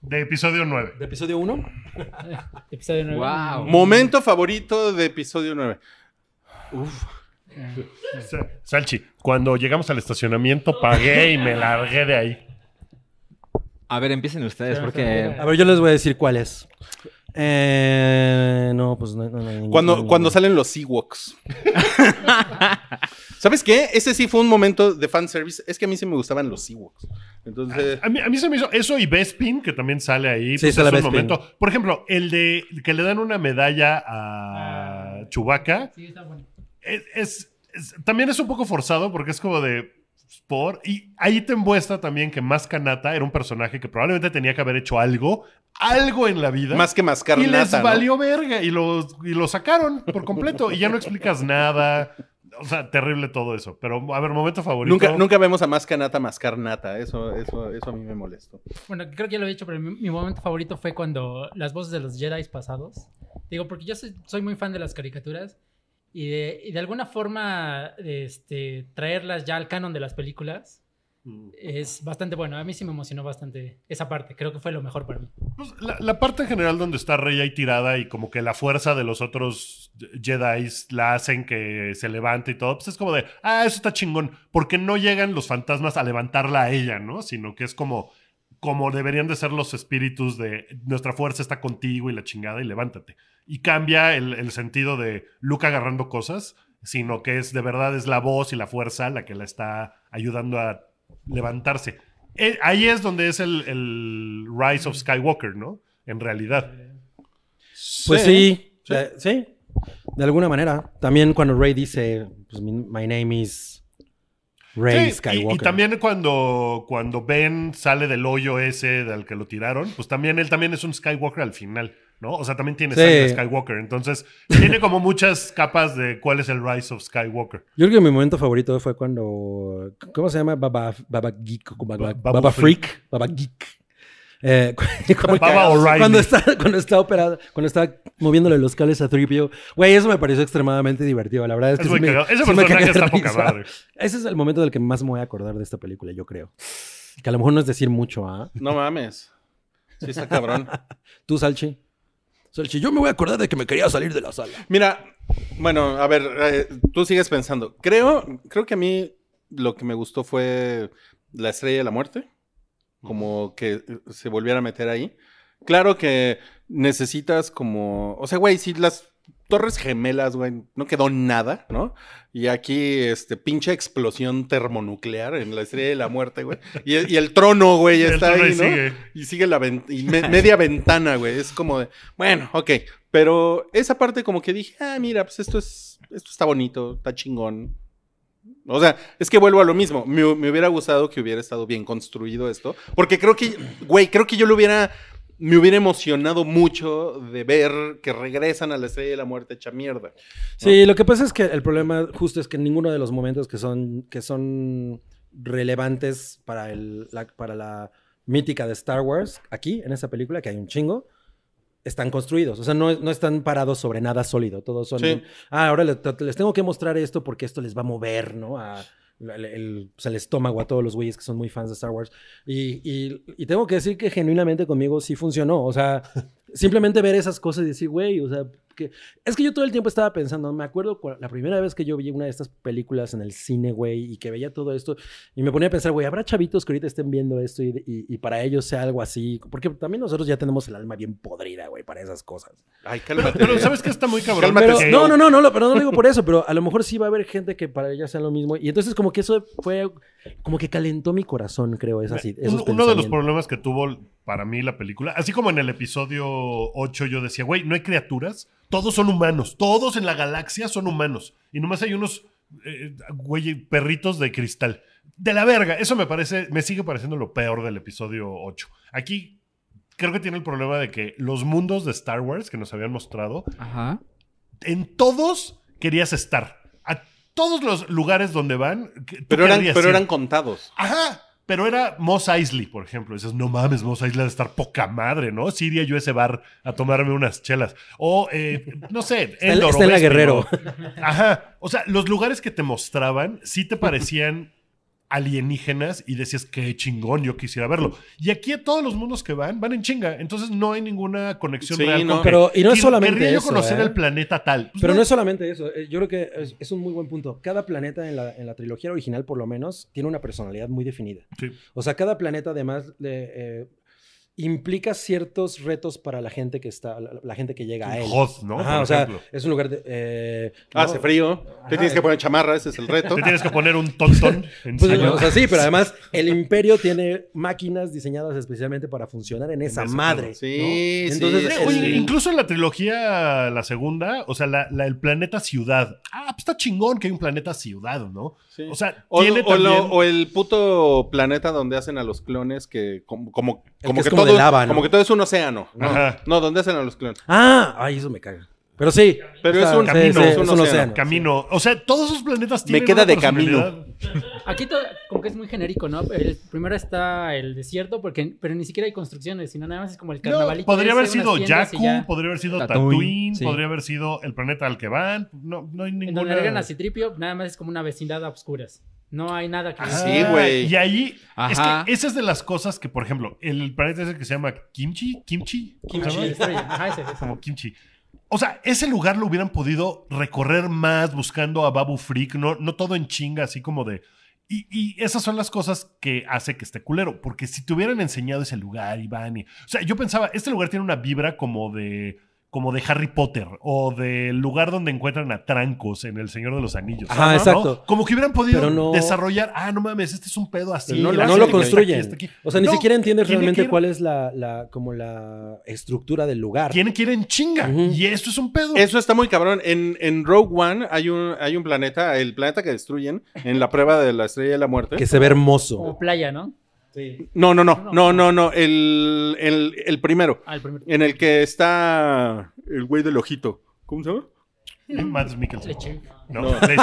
de episodio 9. ¿De episodio 1? episodio 9. Momento favorito de episodio 9. Salchi, cuando llegamos al estacionamiento pagué y me largué de ahí. A ver, empiecen ustedes porque... A ver, yo les voy a decir cuál es. Eh, no, pues no. no, cuando cuando salen los Ewoks. ¿Sabes qué? Ese sí fue un momento de fanservice. Es que a mí sí me gustaban los Ewoks. Entonces... A, mí, a se me hizo eso y Bespin, que también sale ahí. Sí, pues, momento. Por ejemplo, el de que le dan una medalla a ah. Chubaca. Sí, está bueno. Es, también es un poco forzado porque es como de... Pues, por, y ahí te muestra también que más Kanata era un personaje que probablemente tenía que haber hecho algo algo en la vida. Más que mascarnata. Y les valió verga y lo, y lo sacaron por completo y ya no explicas nada. O sea, terrible todo eso. Pero, a ver, momento favorito. Nunca, nunca vemos a Mascanata Mascarnata. Eso, eso, eso a mí me molesto Bueno, creo que ya lo he dicho, pero mi, momento favorito fue cuando las voces de los Jedi pasados. Digo, porque yo soy, muy fan de las caricaturas. Y de, de alguna forma, este, traerlas ya al canon de las películas Mm. es bastante bueno. A mí sí me emocionó bastante esa parte. Creo que fue lo mejor para mí. Pues, la, parte en general donde está Rey ahí tirada y como que la fuerza de los otros Jedi la hacen que se levante y todo, pues es como de, ah, eso está chingón. Porque no llegan los fantasmas a levantarla a ella, ¿no? Sino que es como, como deberían de ser los espíritus de nuestra fuerza está contigo y la chingada y levántate. Y cambia el, sentido de Luke agarrando cosas, sino que es de verdad es la voz y la fuerza la que la está ayudando a levantarse. Eh, ahí es donde es el, el, Rise of Skywalker, ¿no? En realidad. Pues sí. Eh, sí. De, alguna manera. También cuando Rey dice, pues, my name is Rey Skywalker. Y, también cuando, cuando Ben sale del hoyo ese del que lo tiraron, pues también él también es un Skywalker al final. O sea, también tiene Skywalker. Entonces, tiene como muchas capas de cuál es el Rise of Skywalker. Yo creo que mi momento favorito fue cuando. ¿Cómo se llama? Baba, Baba Geek. Baba, Freak. Baba Geek. Eh, cuando está, cuando está operado, cuando está moviéndole los cales a Tripio. Güey, eso me pareció extremadamente divertido. La verdad es que. Es Ese personaje está poca madre. Ese es el momento del que más me voy a acordar de esta película, yo creo. Que a lo mejor no es decir mucho, ¿ah? No mames. Sí, está cabrón. ¿Tú, Salchi? si yo me voy a acordar de que me quería salir de la sala. Mira, bueno, a ver, eh, tú sigues pensando. Creo, creo que a mí lo que me gustó fue la estrella de la muerte. Como que se volviera a meter ahí. Claro que necesitas como. O sea, güey, si las Torres Gemelas, güey, no quedó nada, ¿no? Y aquí, este, pinche explosión termonuclear en la estrella de la muerte, güey. Y, el trono, güey, está ahí, ¿no? Y sigue la y media ventana, güey. Es como de, bueno, ok. Pero esa parte como que dije, ah, mira, pues esto es, esto está bonito, está chingón. O sea, es que vuelvo a lo mismo. Me, me, hubiera gustado que hubiera estado bien construido esto. Porque creo que, güey, creo que yo lo hubiera me hubiera emocionado mucho de ver que regresan a la estrella de la muerte hecha mierda. Sí, lo que pasa es que el problema justo es que ninguno de los momentos que son, que son relevantes para, el, la, para la mítica de Star Wars, aquí, en esa película, que hay un chingo, están construidos. O sea, no, están parados sobre nada sólido. Todos son. Ah, ahora les, tengo que mostrar esto porque esto les va a mover, ¿no? el, pues, el, estómago a todos los güeyes que son muy fans de Star Wars. Y, y, y, tengo que decir que genuinamente conmigo sí funcionó. O sea, simplemente ver esas cosas y decir, güey, o sea, es que yo todo el tiempo estaba pensando, me acuerdo la primera vez que yo vi una de estas películas en el cine, güey, y que veía todo esto, y me ponía a pensar, güey, ¿habrá chavitos que ahorita estén viendo esto y, para ellos sea algo así? Porque también nosotros ya tenemos el alma bien podrida, güey, para esas cosas. Ay, cálmate. Pero, ¿sabes que está muy cabrón? no, no, no, no, pero no lo digo por eso, pero a lo mejor sí va a haber gente que para ella sea lo mismo. Y entonces como que eso fue como que calentó mi corazón, creo, es así. Uno, uno, de los problemas que tuvo para mí la película, así como en el episodio 8 yo decía, güey, no hay criaturas, todos son humanos, todos en la galaxia son humanos, y nomás hay unos, eh, güey, perritos de cristal. De la verga, eso me parece, me sigue pareciendo lo peor del episodio 8. Aquí creo que tiene el problema de que los mundos de Star Wars que nos habían mostrado, en todos querías estar todos los lugares donde van. Pero eran, pero eran contados. Ajá. Pero era Moss Eisley, por ejemplo. Dices, no mames, Moss Eisley de estar poca madre, ¿no? Sí iría yo ese bar a tomarme unas chelas. O, eh, no sé, Estela Guerrero. Ajá. O sea, los lugares que te mostraban sí te parecían alienígenas y decías, que chingón, yo quisiera verlo. Y aquí todos los mundos que van, van en chinga. Entonces no hay ninguna conexión real. pero, y no es solamente yo conocer ¿eh? el planeta tal. Pues pero no. es solamente eso. Eh, yo creo que es, un muy buen punto. Cada planeta en la, trilogía original, por lo menos, tiene una personalidad muy definida. O sea, cada planeta además... De, eh, implica ciertos retos para la gente que está la, gente que llega a él. ¿no? o sea, es un lugar de eh, ah, hace frío, te tienes que poner chamarra, ese es el reto. Te tienes que poner un tontón. Pues, o sea, sí, pero además el Imperio tiene máquinas diseñadas especialmente para funcionar en esa madre. Sí, sí. incluso en la trilogía la segunda, o sea, el planeta ciudad. Ah, pues está chingón que hay un planeta ciudad, ¿no? O sea, o, el puto planeta donde hacen a los clones que como como, que, que como que todo es un océano. No, ¿dónde hacen a los clones? Ah, ay, eso me caga. Pero sí. Pero es un, camino, es un océano. Camino. O sea, todos esos planetas tienen. Me queda de camino. Aquí todo, como que es muy genérico, ¿no? primero está el desierto, porque, pero ni siquiera hay construcciones, sino nada más es como el carnaval. podría haber sido Jakku, podría haber sido Tatooine, podría haber sido el planeta al que van. No, no hay ninguna. En donde a Citripio, nada más es como una vecindad a oscuras. No hay nada que... Ah, sí, güey. Y ahí... Es que esa es de las cosas que, por ejemplo, el planeta ese que se llama Kimchi, Kimchi. Kimchi, Ajá, ese, Como Kimchi. O sea, ese lugar lo hubieran podido recorrer más buscando a Babu Freak, no, no todo en chinga, así como de... Y, esas son las cosas que hace que esté culero, porque si te hubieran enseñado ese lugar, Iván, o sea, yo pensaba, este lugar tiene una vibra como de como de Harry Potter o del lugar donde encuentran a Trancos en El Señor de los Anillos. Ajá, exacto. Como que hubieran podido desarrollar, ah, no mames, este es un pedo así. No, lo construyen. O sea, ni siquiera entienden realmente cuál es la, como la estructura del lugar. Tienen que ir chinga. Y esto es un pedo. Eso está muy cabrón. En, en Rogue One hay un, hay un planeta, el planeta que destruyen en la prueba de la Estrella de la Muerte. Que se ve hermoso. O playa, ¿no? No, no, no, no, no, no, el, el, el primero. Ah, el primero. En el que está el güey del ojito. ¿Cómo se llama? Mm, Mads Mikkelsen. No, no. Le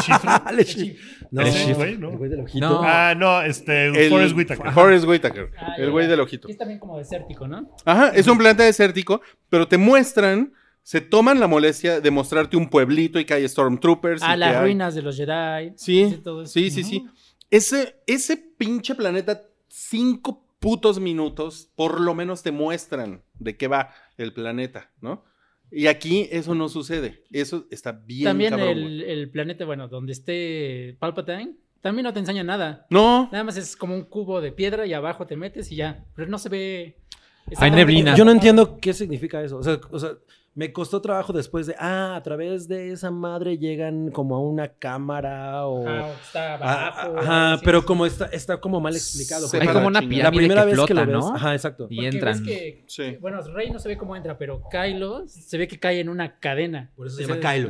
No, el güey, del ojito. Ah, no, este, forest Forrest Whitaker. Forrest Whitaker, ah, el güey del ojito. Es también como desértico, ¿no? Ajá, es un planeta desértico, pero te muestran, se toman la molestia de mostrarte un pueblito y que hay Stormtroopers. Ah, las ruinas de los Jedi. Sí, sí, sí, sí. Ese, ese pinche planeta cinco putos minutos, por lo menos te muestran de qué va el planeta, ¿no? Y aquí eso no sucede. Eso está bien. También el, el, planeta, bueno, donde esté Palpatine, también no te enseña nada. No. Nada más es como un cubo de piedra y abajo te metes y ya. Pero no se ve. Hay neblina. Yo no entiendo qué significa eso. O sea, o sea me costó trabajo después de, ah, a través de esa madre llegan como a una cámara o... Ah, está abajo. Ajá, pero como está, está como mal explicado. Hay como una pirámide La primera que vez que ¿no? Ajá, exacto. Y entran. sí. Bueno, Rey no se ve cómo entra, pero Kylo se ve que cae en una cadena. Por eso se, llama Kylo.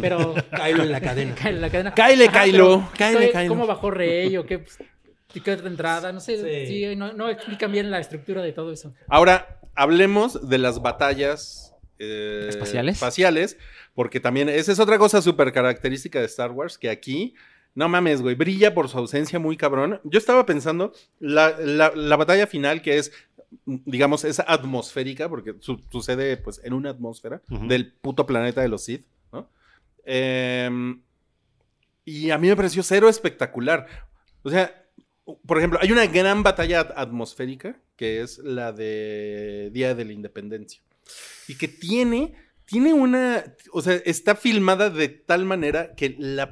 pero... Kylo en la cadena. Kylo en la cadena. Kyle, Ajá, Kylo. Kylo. ¿Cómo bajó Rey o qué? Pues, ¿Qué otra entrada? No sé. Sí. no, no explican bien la estructura de todo eso. Ahora, hablemos de las batallas eh, espaciales. porque también esa es otra cosa súper característica de Star Wars, que aquí, no mames, güey, brilla por su ausencia muy cabrón. Yo estaba pensando, la, la, batalla final que es, digamos, es atmosférica, porque sucede pues en una atmósfera del puto planeta de los Sith, ¿no? Em, y a mí me pareció cero espectacular. O sea, por ejemplo, hay una gran batalla atmosférica que es la de Día de la Independencia y que tiene, tiene una, o sea, está filmada de tal manera que la,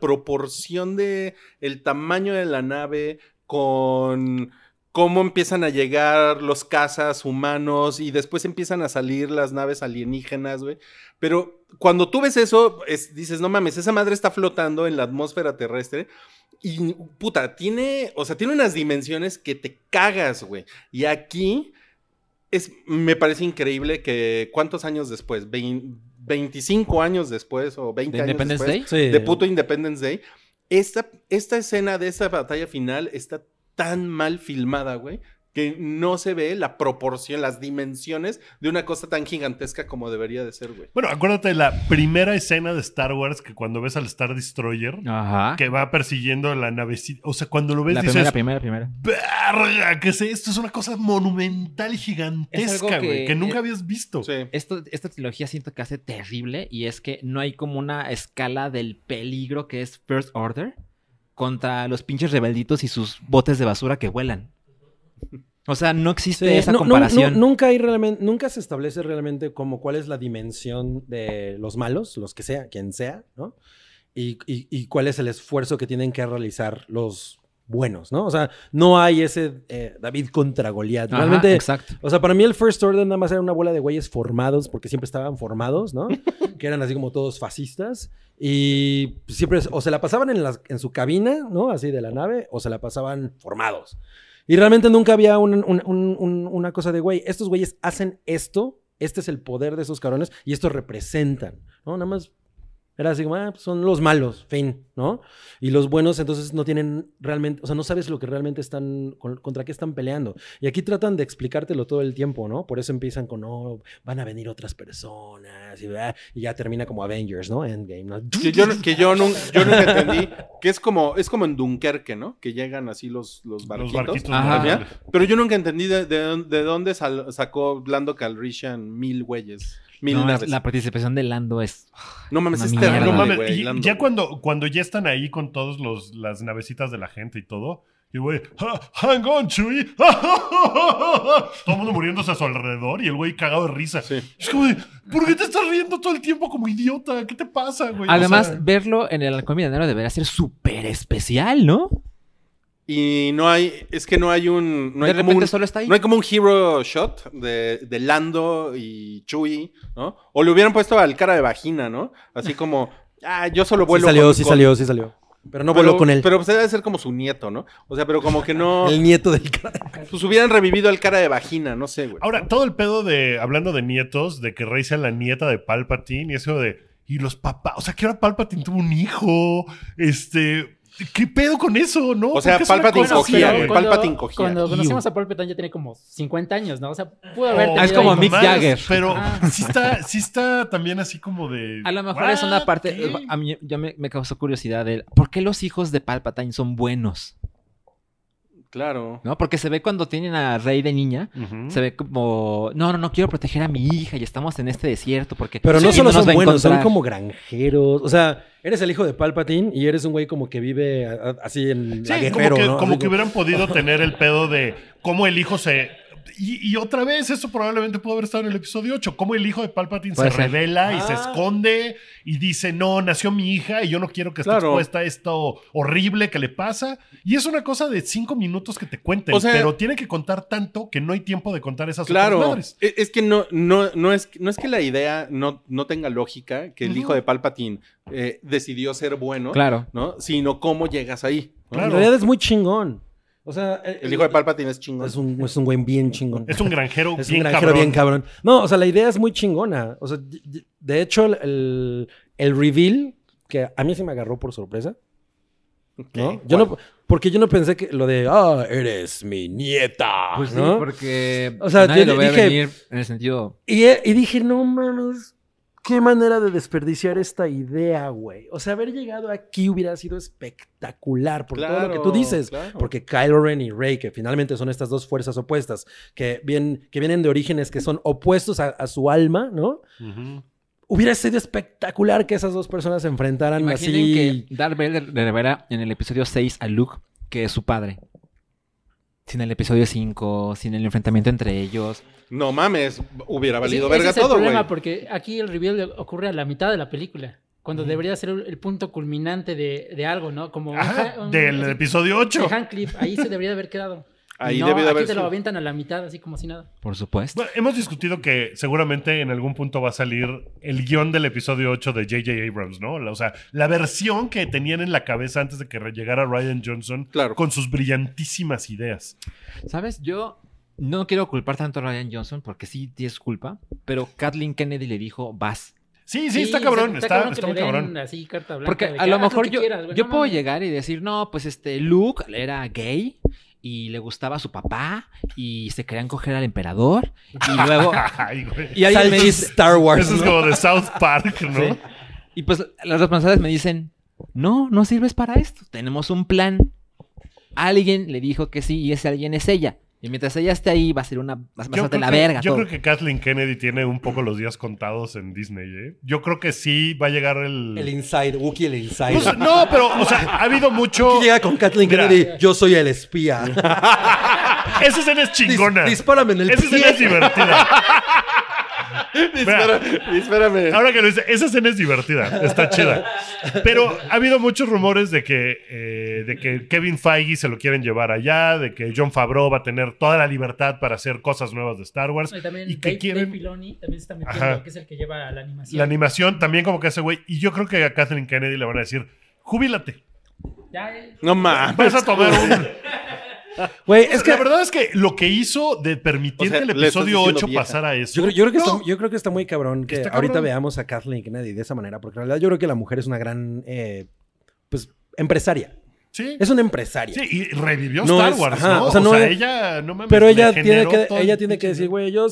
proporción de el tamaño de la nave con cómo empiezan a llegar los cazas humanos y después empiezan a salir las naves alienígenas, güey. Pero cuando tú ves eso, dices, no mames, esa madre está flotando en la atmósfera terrestre. Y puta, tiene, o sea, tiene unas dimensiones que te cagas, güey. Y aquí es, me parece increíble que cuántos años después, 25 años después o 20 ¿De años Independence después de puto Independence Day, esta, esta escena de esa batalla final está tan mal filmada, güey, no se ve la proporción, las dimensiones de una cosa tan gigantesca como debería de ser, güey. Bueno, acuérdate de la primera escena de Star Wars que cuando ves al Star Destroyer, que va persiguiendo la navecita, o sea, cuando lo ves la dices, primera, primera, primera. ¡Verga! ¿Qué sé? Esto es una cosa monumental, gigantesca, güey, que, nunca eh, habías visto. esta trilogía siento que hace terrible y es que no hay como una escala del peligro que es First Order contra los pinches rebelditos y sus botes de basura que vuelan. O sea, no existe esa comparación. nunca hay realmente, nunca se establece realmente como cuál es la dimensión de los malos, los que sea, quien sea, ¿no? Y, cuál es el esfuerzo que tienen que realizar los buenos, ¿no? O sea, no hay ese eh, David contra Goliat. Realmente, exacto. O sea, para mí el First Order nada más era una bola de güeyes formados, porque siempre estaban formados, ¿no? que eran así como todos fascistas. Y siempre, o se la pasaban en, en su cabina, ¿no? Así de la nave, o se la pasaban formados. Y realmente nunca había una cosa de, güey, estos güeyes hacen esto, este es el poder de esos carones y estos representan, ¿no? Nada más era así como, ah, pues son los malos, fin, ¿no? Y los buenos entonces no tienen realmente, o sea, no sabes lo que realmente están, contra qué están peleando. Y aquí tratan de explicártelo todo el tiempo, ¿no? Por eso empiezan con, no, oh, van a venir otras personas ah, y, ya termina como Avengers, ¿no? Endgame, ¿no? Que yo, nunca, entendí, que es como, es como en Dunkerque, ¿no? Que llegan así los, los barquitos. Pero yo nunca entendí de, de, dónde sacó Blando Calrissian mil güeyes. La participación de Lando es. No mames, es terrible. No mames. ya cuando, cuando ya están ahí con todas las navecitas de la gente y todo. Y güey, ah, hang on, Chuy. todo el mundo muriéndose a su alrededor y el güey cagado de risa. Es como de, ¿por qué te estás riendo todo el tiempo como idiota? ¿Qué te pasa, güey? Además, verlo en el de milenario debería ser súper especial, ¿no? Y no hay, es que no hay un... No hay como un, solo está No hay como un hero shot de, Lando y Chewie, ¿no? O le hubieran puesto al cara de vagina, ¿no? Así como, ah, yo solo vuelo... Sí salió, sí salió, sí salió. Pero no voló con él. Pero pues debe ser como su nieto, ¿no? O sea, pero como que no. el nieto del cara. De... Pues hubieran revivido al cara de vagina, no sé, güey. Ahora, todo el pedo de. Hablando de nietos, de que Rey sea la nieta de Palpatine y eso de. Y los papás. O sea, que ahora Palpatine tuvo un hijo. Este. ¿Qué pedo con eso, no? O sea, Palpatine cogía, güey. Palpatine cogía. Cuando conocimos a Palpatine ya tenía como 50 años, ¿no? O sea, pudo haber oh, Es como Mick Jagger. Pero ah. sí, está, sí está también así como de... A lo mejor es una parte... A mí ya me, me causó curiosidad de... ¿Por qué los hijos de Palpatine son buenos? Claro. ¿No? Porque se ve cuando tienen a Rey de niña, se ve como, no, no, no quiero proteger a mi hija y estamos en este desierto porque... Pero no solo no son buenos, son como granjeros. O sea, eres el hijo de Palpatine y eres un güey como que vive así en... Sí, como que, como que hubieran podido tener el pedo de cómo el hijo se y, otra vez, eso probablemente pudo haber estado en el episodio 8. Cómo el hijo de Palpatine se revela y se ah. esconde y dice, no, nació mi hija y yo no quiero que esté expuesta a esto horrible que le pasa. Y es una cosa de cinco minutos que te cuenten, pero tiene que contar tanto que no hay tiempo de contar esas claro, e, Es que no, no, no, es, no es que la idea no, no tenga lógica, que el hijo de Palpatine eh, decidió ser bueno, ¿no? sino cómo llegas ahí. En realidad es muy chingón. O sea, el, hijo de Palpatine es chingón. Es un, es un güey bien chingón. Es un granjero es bien un granjero cabrón. bien cabrón. No, o sea, la idea es muy chingona. O sea, de hecho, el, el reveal, que a mí se me agarró por sorpresa. ¿No? Yo no, porque yo no pensé que lo de, ah, eres mi nieta. Pues sí, porque o sea, nadie yo lo dije, venir en el sentido. Y, dije, no mames, qué manera de desperdiciar esta idea, güey. O sea, haber llegado aquí hubiera sido espectacular por todo lo que tú dices. Porque Kylo Ren y Rey, que finalmente son estas dos fuerzas opuestas, que, bien, que vienen de orígenes que son opuestos a, su alma, ¿no? Hubiera sido espectacular que esas dos personas se enfrentaran Imaginen así. que Darth Vader en el episodio 6 a Luke que es su padre sin el episodio 5, sin el enfrentamiento entre ellos. No mames, hubiera valido sí, verga ese es todo, el problema, porque aquí el reveal ocurre a la mitad de la película. Cuando debería ser el punto culminante de, de algo, ¿no? Como. del episodio 8. De Cliff, ahí se debería haber quedado. Ahí no, aquí te lo avientan a la mitad, así como si nada. Por supuesto. hemos discutido que seguramente en algún punto va a salir el guión del episodio 8 de J.J. Abrams, ¿no? O sea, la versión que tenían en la cabeza antes de que llegara Ryan Johnson claro. con sus brillantísimas ideas. ¿Sabes? Yo no quiero culpar tanto a Ryan Johnson porque sí tienes culpa, pero Kathleen Kennedy le dijo, vas. Sí, sí, está cabrón, está, está, cabrón. Porque a lo mejor yo, yo puedo llegar y decir, no, pues este Luke era gay y le gustaba a su papá y se querían coger al emperador y luego y alguien me dice Star Wars eso es como de South Park no y pues las responsables me dicen no no sirves para esto tenemos un plan alguien le dijo que sí y ese alguien es ella y mientras ella esté ahí, va a ser una. Vas a de la verga. Yo creo que Kathleen Kennedy tiene un poco los días contados en Disney, ¿eh? Yo creo que sí va a llegar el. El Inside, Wookiee el Inside. Pues, no, pero, o sea, ha habido mucho. Wookie llega con Kathleen Kennedy, yo soy el espía. Esa escena es chingona. dispárame en el Esa escena es divertida. Espérame, Ahora que lo dice, esa escena es divertida, está chida. Pero ha habido muchos rumores de que, eh, de que Kevin Feige se lo quieren llevar allá, de que John Favreau va a tener toda la libertad para hacer cosas nuevas de Star Wars. Y, también que quieren... también está metiendo, que es el que lleva la animación. La animación también como que ese güey. Y yo creo que a Kathleen Kennedy le van a decir, júbilate. Ya, eh. No mames. Vas a tomar un... es que la verdad es que lo que hizo de permitir el episodio 8 pasar a eso. Yo creo, que está, muy cabrón que ahorita veamos a Kathleen Kennedy de esa manera, porque en realidad yo creo que la mujer es una gran, eh, pues, empresaria. Es una empresaria. Sí, y revivió Star Wars, ¿no? O sea, ella no me Pero ella, tiene que, ella tiene que decir, güey, yo,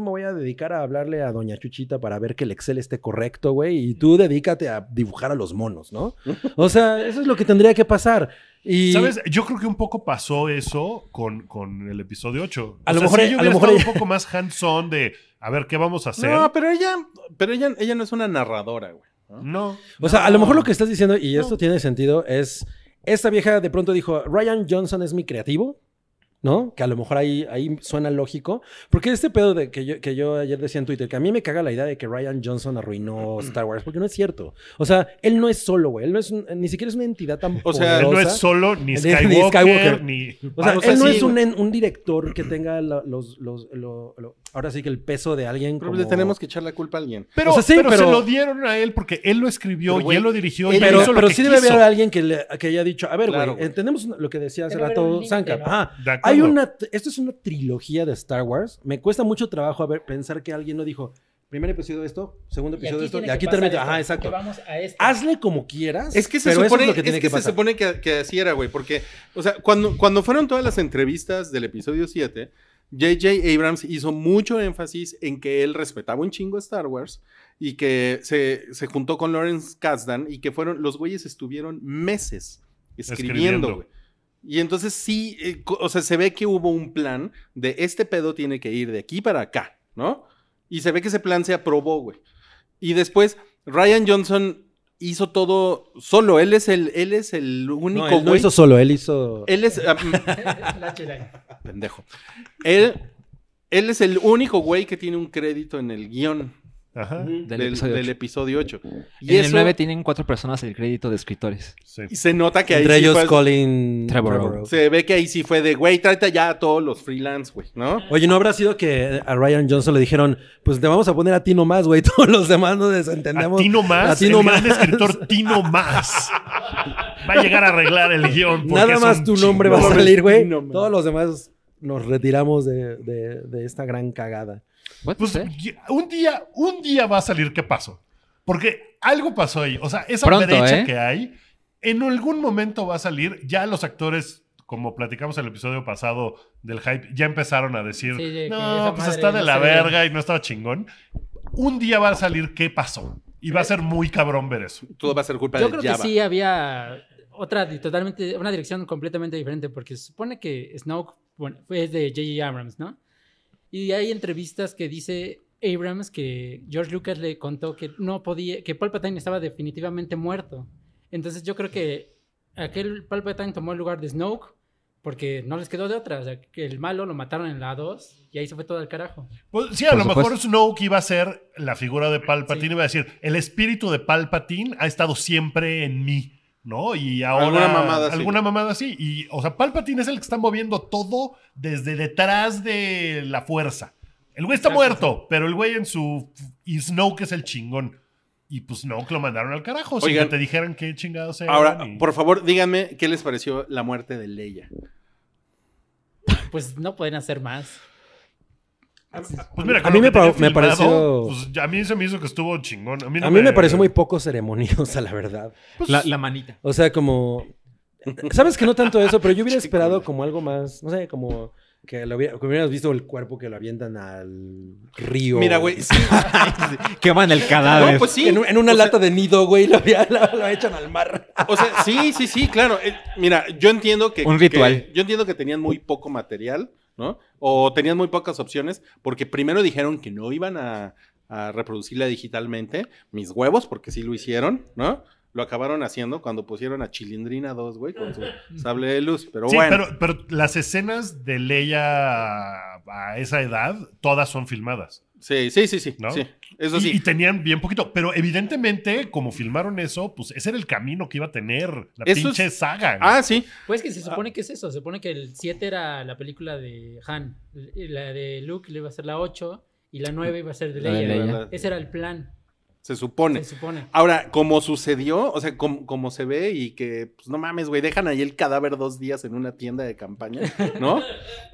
me voy a dedicar a hablarle a Doña Chuchita para ver que el Excel esté correcto, güey, y tú dedícate a dibujar a los monos, ¿no? O sea, eso es lo que tendría que pasar. Y... ¿Sabes? Yo creo que un poco pasó eso con, el episodio 8. A lo mejor, a un poco más hands-on de a ver qué vamos a hacer. No, pero ella, pero ella, ella no es una narradora, güey. no. O sea, a lo mejor lo que estás diciendo, y esto tiene sentido, es esta vieja de pronto dijo, Ryan Johnson es mi creativo, ¿no? Que a lo mejor ahí, ahí suena lógico. Porque este pedo de que, yo, que yo ayer decía en Twitter, que a mí me caga la idea de que Ryan Johnson arruinó mm. Star Wars, porque no es cierto. O sea, él no es solo, güey. Él es, ni siquiera es una entidad tan O sea, él no es solo, ni Skywalker, ni... Skywalker. O sea, él no es un, director que tenga los, los, los, los ahora sí que el peso de alguien. tenemos que echar la culpa a alguien. Pero, pero, se lo dieron a él porque él lo escribió y él lo dirigió. y pero, sí debe haber alguien que, haya dicho, a ver, güey, entendemos lo que decía hace rato Sanka. Ajá. hay una, esto es una trilogía de Star Wars. Me cuesta mucho trabajo pensar que alguien no dijo, primer episodio de esto, segundo episodio de esto, y aquí termina. Ajá, exacto. Hazle como quieras. Es que se supone, que, que, se supone que, así era, güey. Porque, o sea, cuando, cuando fueron todas las entrevistas del episodio 7, J.J. Abrams hizo mucho énfasis en que él respetaba un chingo Star Wars y que se, juntó con Lawrence Kasdan y que fueron, los güeyes estuvieron meses escribiendo, Y entonces sí, eh, o sea, se ve que hubo un plan de este pedo tiene que ir de aquí para acá, ¿no? Y se ve que ese plan se aprobó, güey. Y después Ryan Johnson hizo todo solo. Él es el, él es el único. No, no hizo solo, él hizo. Él es. Ah, mm, pendejo. Él, él es el único güey que tiene un crédito en el guión del, episodio 8. Y el 9 tienen cuatro personas el crédito de escritores. Y se nota que ahí ellos Colin Trevor. Se ve que ahí sí fue de, güey, trata ya a todos los freelance, güey, ¿no? Oye, ¿no habrá sido que a Ryan Johnson le dijeron, pues te vamos a poner a ti nomás, güey, todos los demás nos desentendemos? A ti nomás, a ti nomás. escritor Tino Más. Va a llegar a arreglar el guión. Nada más tu nombre va a salir, güey. Todos los demás nos retiramos de, de esta gran cagada. Pues, un día, un día va a salir qué pasó. Porque algo pasó ahí. O sea, esa derecha ¿eh? que hay, en algún momento va a salir. Ya los actores, como platicamos en el episodio pasado del hype, ya empezaron a decir, no, pues está de la verga y no estaba chingón. Un día va a salir qué pasó. Y va a ser muy cabrón ver eso. Todo va a ser culpa Yo de Yo creo que sí había otra totalmente, una dirección completamente diferente, porque se supone que Snoke fue es de J.J. Abrams, ¿no? Y hay entrevistas que dice Abrams que George Lucas le contó que no podía, que Palpatine estaba definitivamente muerto. Entonces yo creo que aquel Palpatine tomó el lugar de Snoke porque no les quedó de otra. O sea, que el malo lo mataron en la 2 y ahí se fue todo al carajo. Pues, sí, a lo mejor Snoke iba a ser la figura de Palpatine, y iba a decir, el espíritu de Palpatine ha estado siempre en mí. ¿no? Y ahora. Alguna mamada así. Alguna mamada así. Y, o sea, Palpatine es el que está moviendo todo desde detrás de la fuerza. El güey está muerto, pero el güey en su. Y Snow, es el chingón. Y pues no, lo mandaron al carajo. O sea, te dijeran qué chingados eran Ahora, por favor, díganme qué les pareció la muerte de Leia. Pues no pueden hacer más. Pues a mí me, pareció. Pues, a mí se me hizo que estuvo chingón. A mí, me... pareció muy poco ceremoniosa, la verdad. Pues, la, manita. O sea, como. Sabes que no tanto eso, pero yo hubiera esperado como algo más. No sé, como. Que, lo hubieras visto el cuerpo que lo avientan al río. Mira, güey. Sí. van el cadáver. Pues en, una lata de nido, güey, lo, echan al mar. o sea, sí, sí, sí, claro. Eh, mira, yo entiendo que. Un ritual. yo entiendo que tenían muy poco material. ¿no? O tenían muy pocas opciones porque primero dijeron que no iban a, reproducirla digitalmente, mis huevos, porque sí lo hicieron, ¿no? Lo acabaron haciendo cuando pusieron a Chilindrina 2, güey, con su sable de luz, pero bueno. Pero, pero las escenas de Leia a esa edad, todas son filmadas. Sí, sí, sí, sí. sí sí. Y, tenían bien poquito. Pero evidentemente, como filmaron eso, pues ese era el camino que iba a tener la pinche saga. Ah, sí. Pues que se ah. supone que es eso. Se supone que el 7 era la película de Han. La de Luke le iba a ser la 8 y la 9 iba a ser de Leia. ese era el plan. Se supone. supone. Ahora, como sucedió, o sea, como, se ve y que, pues no mames, güey, dejan ahí el cadáver dos días en una tienda de campaña, ¿no?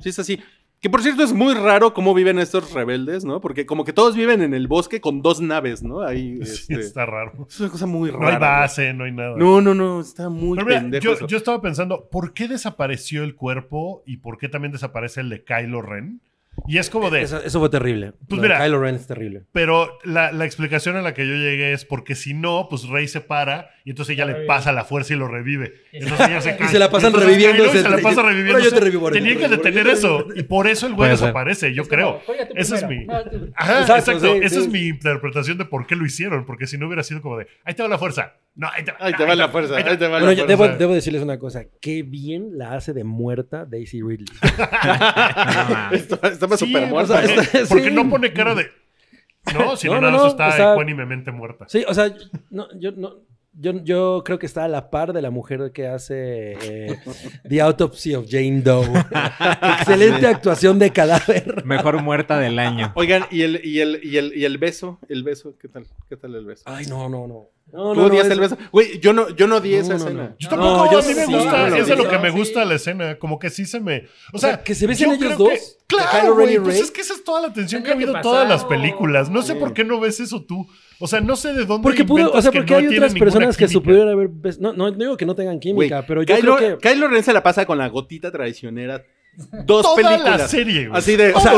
sí, es así. Que por cierto es muy raro cómo viven estos rebeldes, ¿no? Porque como que todos viven en el bosque con dos naves, ¿no? Ahí este, está raro. Es una cosa muy rara. No hay base, no hay nada. No, no, no, está muy raro. pendejo yo, estaba pensando, ¿por qué desapareció el cuerpo y por qué también desaparece el de Kylo Ren? Y es como de. Eso, fue terrible. Pues mira, Kylo Ren es terrible. Pero la, la, explicación a la que yo llegué es porque si no, pues Rey se para y entonces ella le pasa la fuerza y lo revive. se y se la pasan reviviendo. Y se la reviviendo. yo te revivo, Tenían que detener eso. Y por eso el güey desaparece, yo pues creo. Esa es mi. exacto. esa es mi interpretación de por qué lo hicieron. Porque si no hubiera sido como de. Ahí te va la fuerza. No, ahí te, va la fuerza. Ahí te va la fuerza. Debo, debo, decirles una cosa. Qué bien la hace de muerta Daisy Ridley. súper muerta. porque no pone cara de. No, si no, no, nada más está ecuánimemente muerta. Sí, o sea, yo no. Yo, yo, creo que está a la par de la mujer que hace eh, The Autopsy of Jane Doe. Excelente actuación de cadáver. Mejor muerta del año. Oigan, ¿y el, y el, y el, y el beso? ¿El beso? ¿Qué tal? ¿Qué tal el beso? Ay, no, no, no. No, Tú no, odias el beso. Güey, yo no, yo no odié esa escena. Yo tampoco, yo a mí me gusta. eso es lo que me gusta la escena. Como que sí se me. O sea, que se besen ellos dos. claro, güey. Pues es que esa es toda la tensión que ha habido en todas las películas. No sé por qué no ves eso tú. O sea, no sé de dónde. Porque pudo, o sea, porque hay otras personas que supieron haber. No, no digo que no tengan química, pero yo creo que. Kylo Ren se la pasa con la gotita traicionera dos películas. Así de, o sea,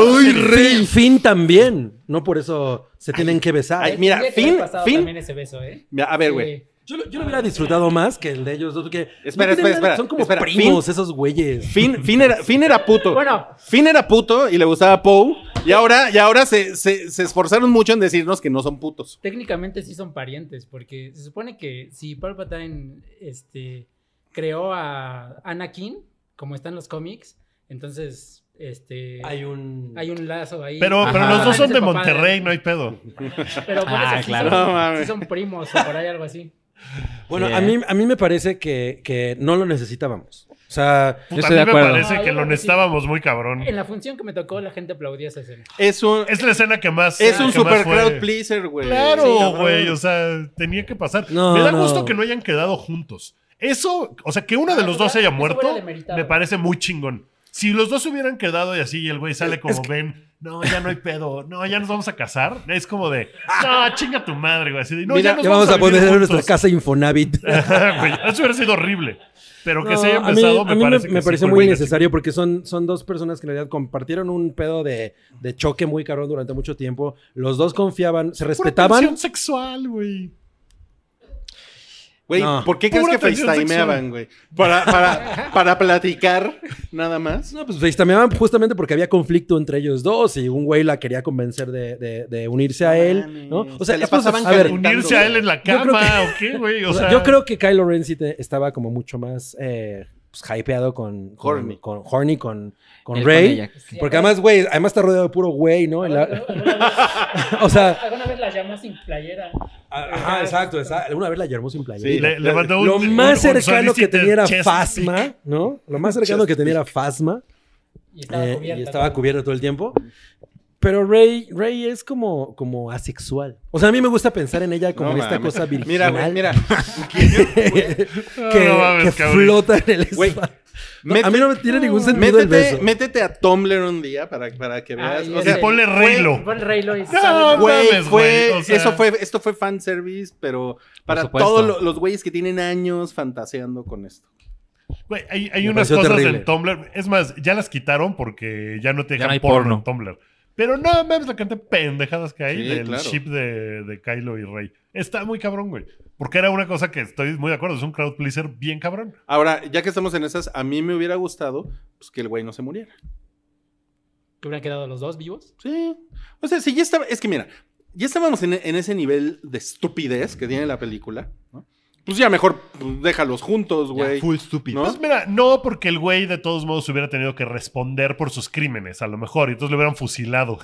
Finn, también. No por eso se tienen que besar. ¿eh? mira, Finn, También ese beso, ¿eh? a ver, güey. Yo, yo, lo hubiera disfrutado más que el de ellos dos. espera, espera, espera. Son como primos esos güeyes. Fin era, era puto. Bueno. Finn era puto y le gustaba Poe. Y ahora, y ahora se, se, esforzaron mucho en decirnos que no son putos. Técnicamente sí son parientes, porque se supone que si Palpatine este, creó a Anakin, como están los cómics, entonces, este. Hay un. Hay un lazo ahí. Pero, pero los dos son de Monterrey, no hay pedo. Pero por ah, claro. sí son, primos o por ahí algo así. Bueno, a, ¿eh? mí, a mí me parece que, que no lo necesitábamos. O sea, a mí me parece que ah, lo necesitábamos muy cabrón. En la función que me tocó, la gente aplaudía esa escena. Es, es la escena que más. Es un super crowd pleaser, güey. Claro, güey. o sea, tenía que pasar. me da gusto que no hayan quedado juntos. Eso, o sea, que uno de ah, los pues dos haya muerto, me parece muy chingón. Si los dos hubieran quedado y así, y el güey sale como ven, no, ya no hay pedo, no, ya nos vamos a casar, es como de, no, chinga tu madre, güey. Así no, ya, nos vamos, a, poner en nuestra casa Infonavit. eso hubiera sido horrible. Pero que se haya empezado me, parece me, muy necesario porque son, son dos personas que en realidad compartieron un pedo de, choque muy caro durante mucho tiempo. Los dos confiaban, se respetaban. ¿Relación sexual, güey. ¿por qué crees que FaceTimeaban, güey? Para, para, para platicar, nada más. No, pues FaceTimeaban justamente porque había conflicto entre ellos dos y un güey la quería convencer de, de, unirse a él, ¿no? O sea, se pasaban a unirse a él en la cama, ¿o qué, güey? O sea, yo creo que Kylo Ren estaba como mucho más... Eh, pues, hypeado con, con Horny, con, horny, con, Ray, porque además, güey, además está rodeado de puro güey, ¿no? o sea. Alguna vez la llamas sin playera. Ah, ajá, exacto, exacto. Una vez la llamó sin playera. Sí, un, lo más cercano que tenía era Fasma, ¿no? Lo más cercano que tenía era Fasma. Y estaba, eh, y estaba, cubierta todo el tiempo. Pero Rey, es como, como asexual. O sea, a mí me gusta pensar en ella como esta cosa virginal. Mira, mira. que, flota en el espacio. a mí no me tiene ningún sentido métete, el beso. Métete a Tumblr un día para, para que veas. Ay, o sea, ponle Raylo. Ponle Reylo y No, güey, mames, güey, eso fue, esto fue fanservice, pero para todos los güeyes que tienen años fantaseando con esto. Güey, hay, hay unas cosas en Tumblr. Es más, ya las quitaron porque ya no te dejan porno. en Tumblr. Pero no vemos la cantidad de pendejadas que hay del ship de, de, Kylo y Rey. Está muy cabrón, güey. Porque era una cosa que estoy muy de acuerdo, es un crowd pleaser bien cabrón. Ahora, ya que estamos en esas, a mí me hubiera gustado pues, que el güey no se muriera. ¿Que hubieran quedado los dos vivos? Sí. O sea, si ya estaba. Es que mira, ya estábamos en, en ese nivel de estupidez que tiene la película, ¿no? Pues ya mejor pues, déjalos juntos, güey. Full stupid. ¿No? Pues mira, no, porque el güey de todos modos hubiera tenido que responder por sus crímenes, a lo mejor, y entonces le hubieran fusilado.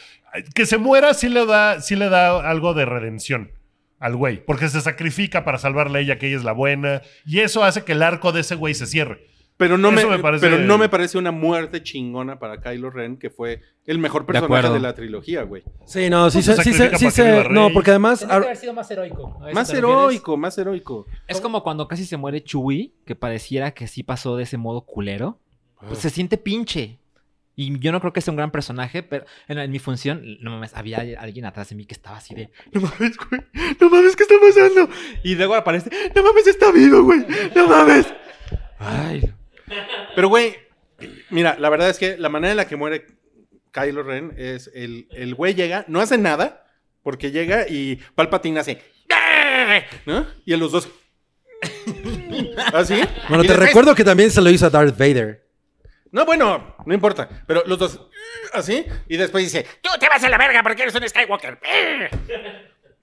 que se muera le da, sí le da algo de redención al güey, porque se sacrifica para salvarle a ella, que ella es la buena, y eso hace que el arco de ese güey se cierre. Pero no, me, parece... pero no me parece una muerte chingona para Kylo Ren, que fue el mejor personaje de, la trilogía, güey. Sí, no, sí, pues sí, sí No, porque además. Tendría haber sido más heroico. Más heroico, más heroico. Es como cuando casi se muere Chewie, que pareciera que sí pasó de ese modo culero. Pues ah. se siente pinche. Y yo no creo que sea un gran personaje, pero en, mi función, no mames, había alguien atrás de mí que estaba así de, no mames, güey, no mames, ¿qué está pasando? Y luego aparece, no mames, está vivo, güey, no mames. Ay, pero, güey, mira, la verdad es que la manera en la que muere Kylo Ren es el, el güey llega, no hace nada, porque llega y Palpatine hace. ¿No? Y a los dos. ¿Así? ¿Ah, bueno, te recuerdo que también se lo hizo a Darth Vader. No, bueno, no importa. Pero los dos. Así. Y después dice: Tú te vas a la verga porque eres un Skywalker.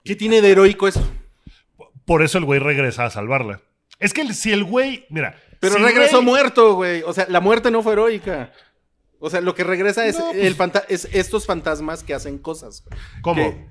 ¿Qué tiene de heroico eso? Por eso el güey regresa a salvarla. Es que si el güey. Mira pero regresó muerto, güey. O sea, la muerte no fue heroica. O sea, lo que regresa es, pues el es estos fantasmas que hacen cosas. ¿Cómo?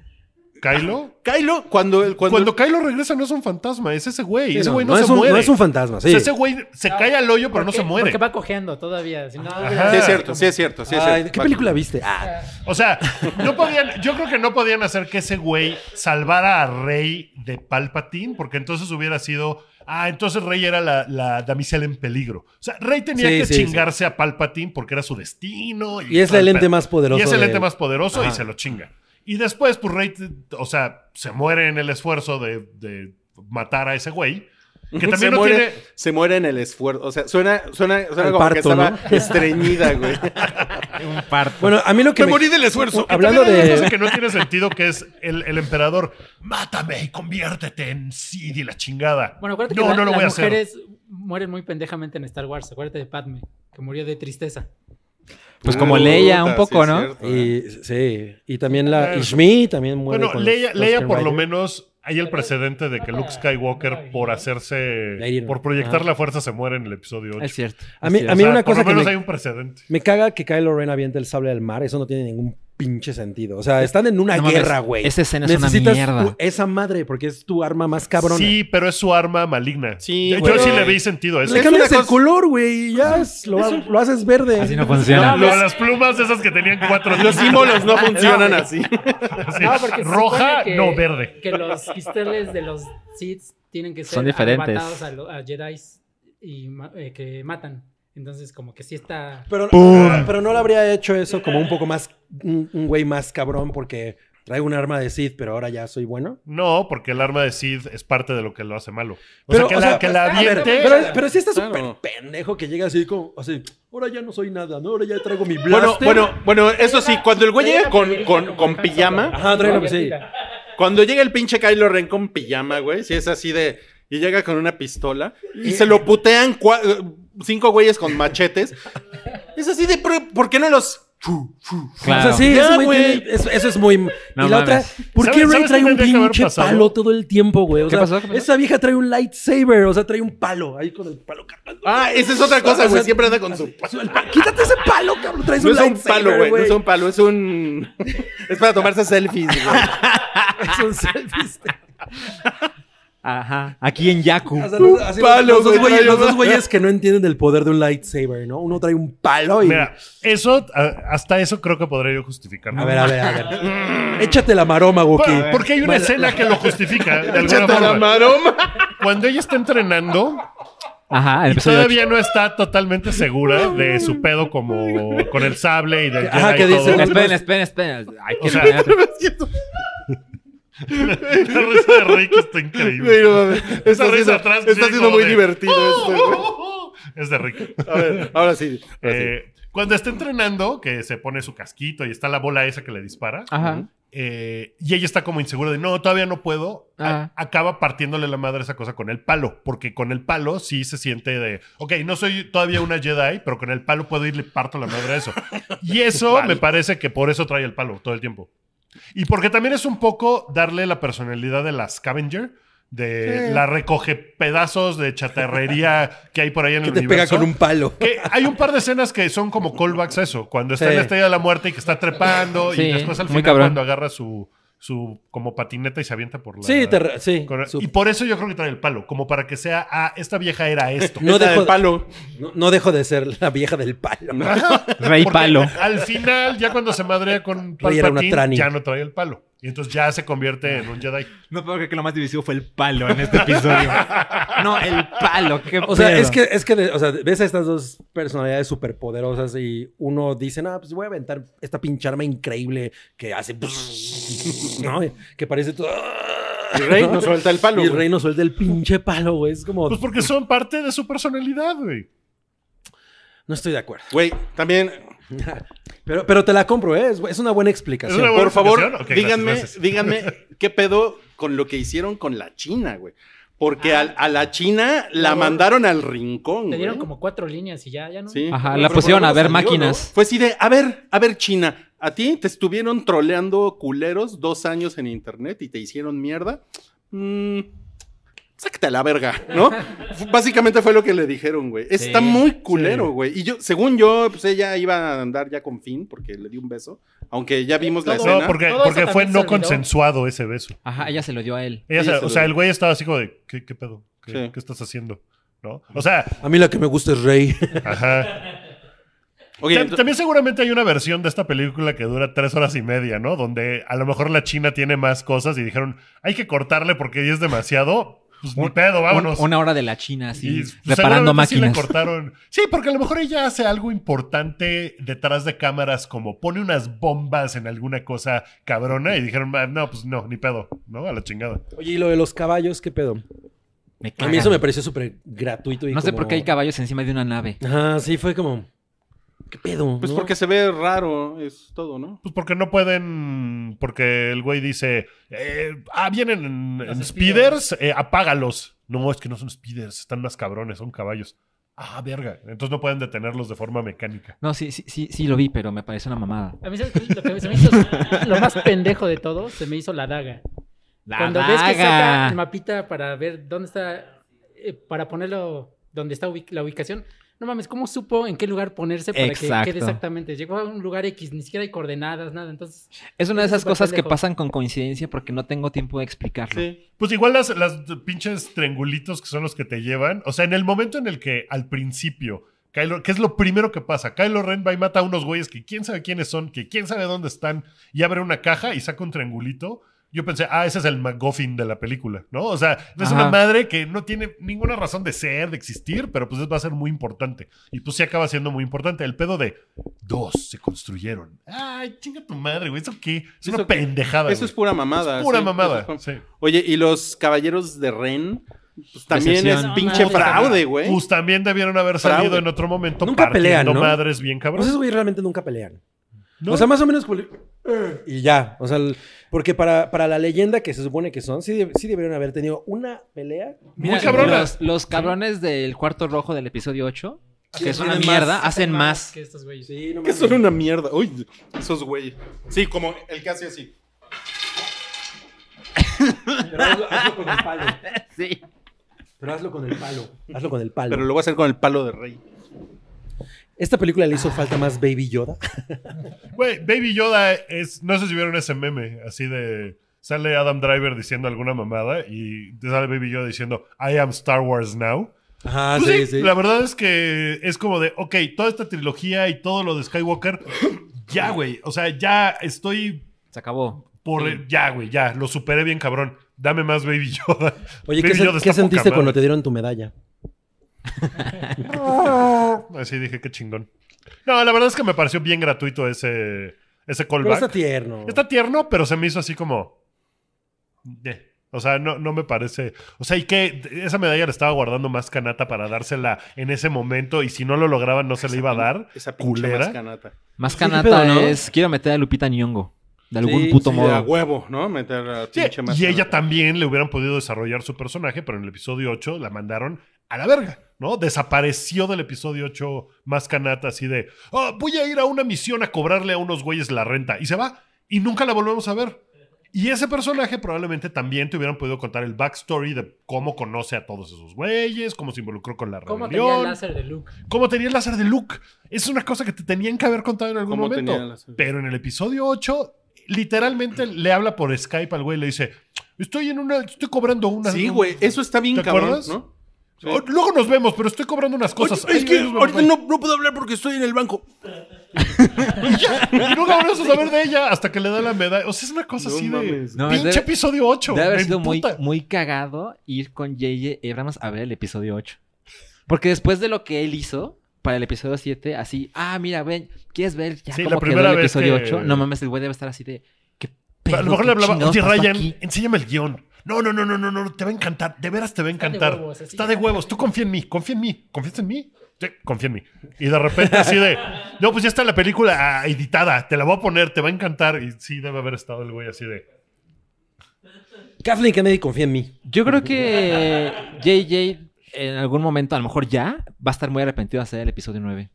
¿Kylo? Ah, Kylo, cuando, cuando... Kylo regresa no es un fantasma, es ese güey. ese güey no, se muere. No es un fantasma, ese güey se cae al hoyo, pero no se muere. Porque va cogiendo todavía. sí, es cierto, sí es cierto, ¿Qué película viste? Ah. O sea, no podían, yo creo que no podían hacer que ese güey salvara a Rey de Palpatine, porque entonces hubiera sido ah, entonces Rey era la, la damisela en peligro. O sea, Rey tenía que chingarse a Palpatine porque era su destino. Y, es el ente más poderoso. Y es el ente más poderoso y se lo chinga. Y después, pues Rey, o sea, se muere en el esfuerzo de, matar a ese güey. Que también se, muere, se muere en el esfuerzo. O sea, suena, suena, como que estaba estreñida, güey. un parto. Bueno, a mí lo que. Me, morí del esfuerzo. Hablando de. que no tiene sentido, que es el, emperador. Mátame y conviértete en Sid y la chingada. Bueno, acuérdate las mujeres mueren muy pendejamente en Star Wars. Acuérdate de Padme, que murió de tristeza. Pues como Leia un poco, ¿no? ¿eh? y, sí, y también la Ishmi también muere. Bueno, Leia, Leia por lo menos hay el precedente de que Luke Skywalker por hacerse por proyectar ah. la fuerza se muere en el episodio 8. Es cierto. A mí, una cosa por lo menos hay un precedente. Me caga que Kylo Ren aviente el sable del mar, eso no tiene ningún pinche sentido. O sea, están en una guerra, güey. Esa escena es una mierda. esa madre, porque es tu arma más cabrona. Sí, pero es su arma maligna. yo, sí le vi sentido a eso. Le cambias el color, güey, ya lo, haces verde. Así no funciona. las plumas esas que tenían cuatro. los símbolos no funcionan así. Porque Roja, no verde. Que los pistoles de los Sith tienen que ser Son diferentes. A, a, Jedi y eh, que matan. Entonces, como que sí está. Pero, pero no lo habría hecho eso como un poco más. Un, güey más cabrón, porque traigo un arma de Sid pero ahora ya soy bueno. No, porque el arma de Sid es parte de lo que lo hace malo. O pero, sea, que la, sea, ah, pero, pero, sí está súper pendejo que llega así como. Así, ahora ya no soy nada, ¿no? Ahora ya traigo mi blaster. Bueno, bueno, bueno eso sí, cuando el güey llega con, pijama. Ajá, sí. Cuando llega el pinche Kylo Ren con pijama, güey, si es así de. Y llega con una pistola y se lo putean cinco güeyes con machetes. es así de, ¿por qué no los O sea, sí, eso, es muy. y la otra, ¿por qué Ray trae un pinche palo todo el tiempo, güey? esa vieja trae un lightsaber, o sea, trae un palo ahí con el palo cargando. Ah, esa es otra cosa, güey. Siempre anda con su Quítate ese palo, cabrón. Traes no un es un palo, güey. No es un palo, es un. es para tomarse selfies, güey. es un selfie. Ajá, aquí en Yaku. los, dos güeyes, que no entienden el poder de un lightsaber, ¿no? Uno trae un palo y. Mira, eso, hasta eso creo que podría yo justificarlo. A ver, a ver, a ver. Échate la maroma, Wookie. porque hay una escena que lo justifica. Échate la maroma. Cuando ella está entrenando, Ajá, y todavía no está totalmente segura de su pedo como con el sable y del Ajá, que dice, esperen, esperen, esperen. o sea, La, risa de Rick está increíble. esa risa atrás. Está siendo muy divertida divertido oh, este, oh, oh". es de Rick. A ver, ahora sí. Eh, cuando está entrenando, que se pone su casquito y está la bola esa que le dispara. Eh, y ella está como insegura de no, todavía no puedo. acaba partiéndole la madre esa cosa con el palo, porque con el palo sí se siente de, ok, no soy todavía una Jedi, pero con el palo puedo irle parto la madre a eso. Y eso me parece que por eso trae el palo todo el tiempo. Y porque también es un poco darle la personalidad de la scavenger, de la recoge pedazos de chatarrería que hay por ahí en el te pega con un palo. hay un par de escenas que son como callbacks eso, cuando está en la estrella de la muerte y que está trepando y después al final cuando agarra su su como patineta y se avienta por la. Sí, y por eso yo creo que trae el palo, como para que sea, ah, esta vieja era esto. no dejo, palo. No, de ser la vieja del palo. Rey palo. Al final, ya cuando se madrea con ya no trae el palo. Y entonces ya se convierte en un Jedi. No, pero creo que lo más divisivo fue el palo en este episodio. no, el palo. o sea, es que, ves a estas dos personalidades superpoderosas y uno dice, ah, pues voy a aventar esta pinche arma increíble que hace... ¿no? Que parece todo... Y Rey suelta el palo. Y Rey suelta el pinche palo, güey. Es como... Pues porque son parte de su personalidad, güey. No estoy de acuerdo. Güey, también... Pero, pero te la compro, ¿eh? es, una buena explicación. Por favor, díganme, díganme qué pedo con lo que hicieron con la China, güey. Porque ah. a, la China la mandaron al rincón. Te dieron como cuatro líneas y ya, ya no. Ajá, la pusieron a ver máquinas. Pues sí, de, a ver, a ver, China, a ti te estuvieron troleando culeros dos años en internet y te hicieron mierda. Mm, sácate a la verga, ¿no? Básicamente fue lo que le dijeron, güey. Está muy culero, güey. Y yo, según yo, pues ella iba a andar ya con Finn porque le di un beso, aunque ya eh, vimos la escena. No, porque, fue no consensuado ese beso. Ajá, ella se lo dio a él. o sea, el güey estaba así como de, ¿qué, pedo? ¿Qué, estás haciendo? ¿No? O sea... A mí la que me gusta es Rey. Ajá. También seguramente hay una versión de esta película que dura tres horas y media, ¿no? Donde a lo mejor la China tiene más cosas y dijeron, hay que cortarle porque es demasiado, pues un, pedo, vámonos. una hora de la China, así, reparando máquinas. Sí, sí, porque a lo mejor ella hace algo importante detrás de cámaras, como pone unas bombas en alguna cosa cabrona y dijeron, ah, no, pues no, ni pedo, ¿no? A la chingada. Oye, ¿y lo de los caballos qué pedo? a mí eso me pareció súper gratuito. Y no sé por qué hay caballos encima de una nave. Ah, sí, fue como... ¿Qué pedo? Pues porque se ve raro, es todo, ¿no? Pues porque no pueden. Porque el güey dice. Eh, ah, vienen en, speeders, eh, apágalos. No, es que no son speeders, están más cabrones, son caballos. Ah, verga. Entonces no pueden detenerlos de forma mecánica. No, sí, sí, sí, lo vi, pero me parece una mamada. A mí se me hizo lo más pendejo de todo, se me hizo la daga. Cuando ves que saca el mapita para ver dónde está, eh, para ponerlo donde está la ubicación, no mames, ¿cómo supo en qué lugar ponerse para que quede exactamente? Llegó a un lugar X, ni siquiera hay coordenadas, nada. Entonces. Es una de esas cosas que pasan con coincidencia porque no tengo tiempo de explicarlo. Pues igual las, pinches triangulitos que son los que te llevan. O sea, en el momento en el que al principio. Kylo, ¿Qué es lo primero que pasa? Kylo Ren va y mata a unos güeyes que quién sabe quiénes son, que quién sabe dónde están, y abre una caja y saca un triangulito yo pensé, ah, ese es el McGuffin de la película, ¿no? O sea, es una madre que no tiene ninguna razón de ser, de existir, pero pues va a ser muy importante. Y pues sí acaba siendo muy importante. El pedo de dos se construyeron. Ay, chinga tu madre, güey. ¿Eso qué? Es una pendejada. Eso es pura mamada. pura mamada. Oye, ¿y los caballeros de Ren? Pues, también es pinche fraude, güey. Pues también debieron haber salido en otro momento. Nunca pelean, ¿no? madres bien cabrón. Pues esos güey realmente nunca pelean. O sea, más o menos eh. Y ya. O sea, porque para, para la leyenda que se supone que son, sí, sí deberían haber tenido una pelea. muy cabrona. Los, cabrones del cuarto rojo del episodio 8 que son una mierda, hacen más. Que estos güeyes. que son una mierda. Uy, esos güeyes. Sí, como el que hace así. Pero hazlo, con el palo. Sí. Pero hazlo con el palo. Hazlo con el palo. Pero lo voy a hacer con el palo de rey. ¿Esta película le hizo falta más Baby Yoda? Güey, Baby Yoda es. No sé si vieron ese meme así de. Sale Adam Driver diciendo alguna mamada y te sale Baby Yoda diciendo I am Star Wars now. Ajá, pues sí, sí, La verdad es que es como de, ok, toda esta trilogía y todo lo de Skywalker, ya, güey. O sea, ya estoy. Se acabó. Por, Ya, güey, ya. Lo superé bien, cabrón. Dame más Baby Yoda. Oye, ¿qué sentiste cuando te dieron tu medalla? Así dije, que chingón. No, la verdad es que me pareció bien gratuito ese, ese callback. está tierno. Está tierno, pero se me hizo así como... Eh". O sea, no, no me parece. O sea, y que esa medalla le estaba guardando más canata para dársela en ese momento y si no lo lograba no se la iba a dar. Esa culera. Más canata. Más canata es, quiero meter a Lupita Nyongo. De algún puto sí, modo. A huevo, ¿no? Meter a Y ella también le hubieran podido desarrollar su personaje, pero en el episodio 8 la mandaron a la verga. ¿no? Desapareció del episodio 8 más canata, así de, ah, voy a ir a una misión a cobrarle a unos güeyes la renta. Y se va. Y nunca la volvemos a ver. Y ese personaje probablemente también te hubieran podido contar el backstory de cómo conoce a todos esos güeyes, cómo se involucró con la rebelión. ¿Cómo tenía el láser de Luke? ¿Cómo tenía el láser de Luke? Es una cosa que te tenían que haber contado en algún momento. Pero en el episodio 8, literalmente le habla por Skype al güey y le dice, estoy en una, estoy cobrando una... Sí, güey, eso está bien ¿te acuerdas? ¿no? Luego nos vemos, pero estoy cobrando unas cosas. es que ahorita no, puedo hablar porque estoy en el banco. y nunca vamos a saber de ella hasta que le da la medalla. O sea, es una cosa así de pinche episodio 8. Debe haber sido muy, muy cagado ir con J.J. Abrams a ver el episodio 8. Porque después de lo que él hizo para el episodio 7, así, ah, mira, ven, ¿quieres ver ya sí, cómo quedó el episodio 8? No mames, el güey debe estar así de. le hablaba, oye, Ryan, enséñame el guión. No, no, no, no, no, no, te va a encantar. De veras te va a encantar. Está de huevos. Tú confía en mí, confía en mí, confías en mí. confía en mí. Y de repente así de, no, pues ya está la película ah, editada, te la voy a poner, te va a encantar. Y sí, debe haber estado el güey así de... Kathleen Kennedy confía en mí. Yo creo que JJ en algún momento, a lo mejor ya, va a estar muy arrepentido de hacer el episodio 9.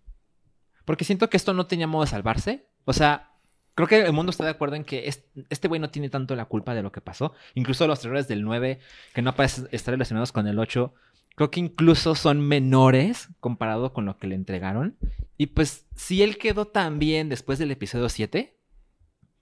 Porque siento que esto no tenía modo de salvarse. O sea, Creo que el mundo está de acuerdo en que este güey no tiene tanto la culpa de lo que pasó. Incluso los errores del 9, que no parecen estar relacionados con el 8, creo que incluso son menores comparado con lo que le entregaron. Y pues, si él quedó tan bien después del episodio 7,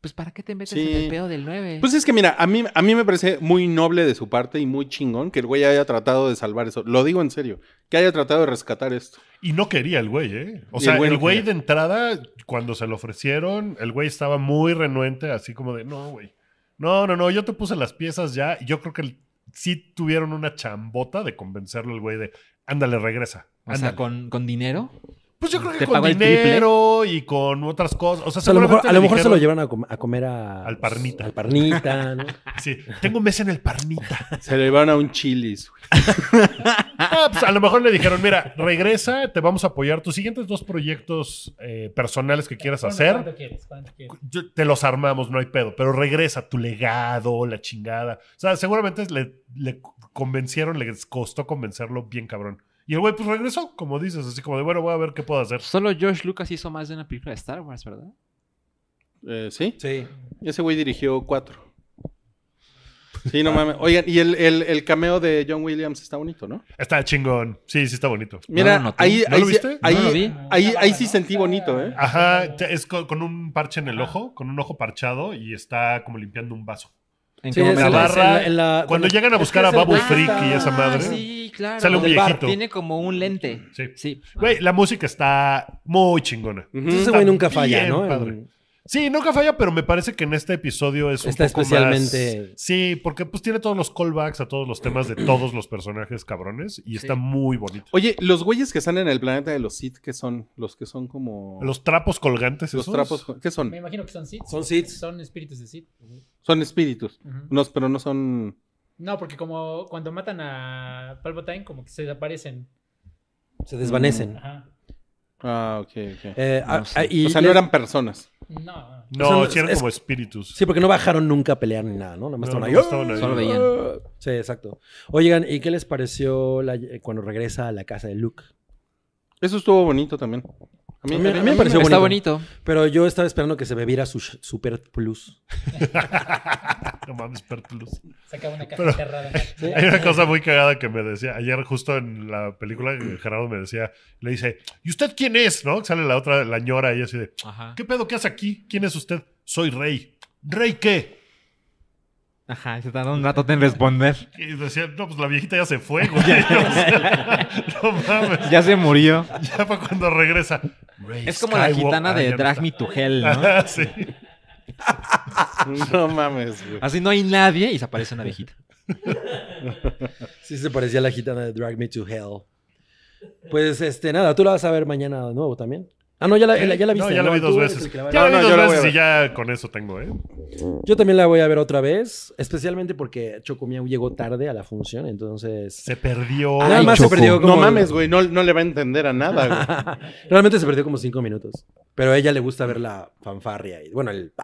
pues ¿para qué te metes en el peo del 9? Pues es que mira, a mí, a mí me parece muy noble de su parte y muy chingón que el güey haya tratado de salvar eso. Lo digo en serio, que haya tratado de rescatar esto. Y no quería el güey, ¿eh? O sea, el güey, de entrada, cuando se lo ofrecieron, el güey estaba muy renuente, así como de, no, güey. No, no, no, yo te puse las piezas ya. yo creo que sí tuvieron una chambota de convencerlo el güey de, ándale, regresa. Anda, con, con dinero. Pues yo creo que con dinero y con otras cosas. O sea, a lo mejor, a lo mejor se lo llevan a, comer a, al Parnita. Al Parnita, ¿no? Sí, tengo mes en el Parnita. Se lo llevan a un chilis. ah, pues a lo mejor le dijeron, mira, regresa, te vamos a apoyar. Tus siguientes dos proyectos eh, personales que quieras hacer, Cuando quieres? quieres? te los armamos, no hay pedo. Pero regresa tu legado, la chingada. O sea, seguramente le, le convencieron, les costó convencerlo bien cabrón. Y el güey pues regresó, como dices, así como de, bueno, voy a ver qué puedo hacer. Solo George Lucas hizo más de una película de Star Wars, ¿verdad? Eh, ¿Sí? Sí. Ese güey dirigió cuatro. Sí, no mames. Oigan, y el, cameo de John Williams está bonito, ¿no? Está chingón. Sí, sí está bonito. Mira, ahí, ahí, ahí, sí sentí bonito, ¿eh? Ajá, es con, un parche en el ojo, con un ojo parchado y está como limpiando un vaso. ¿En sí, qué cuando llegan a buscar a Babu Freak y y esa ah, madre. Sí, claro. Sale un viejito. Tiene como un lente. Sí. sí. Güey, la música está muy chingona. Ese güey nunca falla, ¿no? Sí, nunca falla, pero me parece que en este episodio es un poco especialmente... Sí, porque pues tiene todos los callbacks a todos los temas de todos los personajes cabrones y está muy bonito. Oye, los güeyes que están en el planeta de los Sith, ¿qué son? Los que son como... Los trapos colgantes esos? Los trapos... ¿Qué son? Me imagino que son Sith. Son Sith. Son espíritus de Sith. Son espíritus. no, pero no son... No, porque como cuando matan a Palpatine, como que se desaparecen. Se desvanecen. Ajá. Ah, ok, ok. Eh, ah, ah, o sea, no eran personas. No, no. O como espíritus. Sí, porque no bajaron nunca a pelear ni nada, ¿no? Nada más Solo ah". veían. Sí, exacto. Oigan, ¿y qué les pareció eh, cuando regresa a la casa de Luke? Eso estuvo bonito también. A mí, me pareció bonito. Pero yo estaba esperando que se bebiera su Super Plus. no mames, Super Plus. acaba una caja rara Hay una cosa muy cagada que me decía. Ayer, justo en la película, eh, Gerardo me decía, le dice, ¿y usted quién es? ¿No? Sale la otra, la ñora, y así de, ¿qué pedo? ¿Qué hace aquí? ¿Quién es usted? Soy rey. ¿Rey qué? Ajá, se tardó un rato en responder. Y decía, no, pues la viejita ya se fue, güey. Ya se murió. Ya fue cuando regresa es como la gitana de Drag Me to Hell, ¿no? Ah, sí. no mames, güey. Así no hay nadie y se aparece una viejita. sí se parecía a la gitana de Drag Me to Hell. Pues este, nada, tú la vas a ver mañana de nuevo también. Ah, no, ya la, ya la viste. No, ya la vi dos veces. ya la vi dos veces y ya con eso tengo, ¿eh? Yo también la voy a ver otra vez, especialmente porque Chocomiao llegó tarde a la función, entonces... Se perdió. Nada se perdió como... No mames, güey, no, no le va a entender a nada, güey. Realmente se perdió como cinco minutos. Pero a ella le gusta ver la fanfarria y, bueno, el...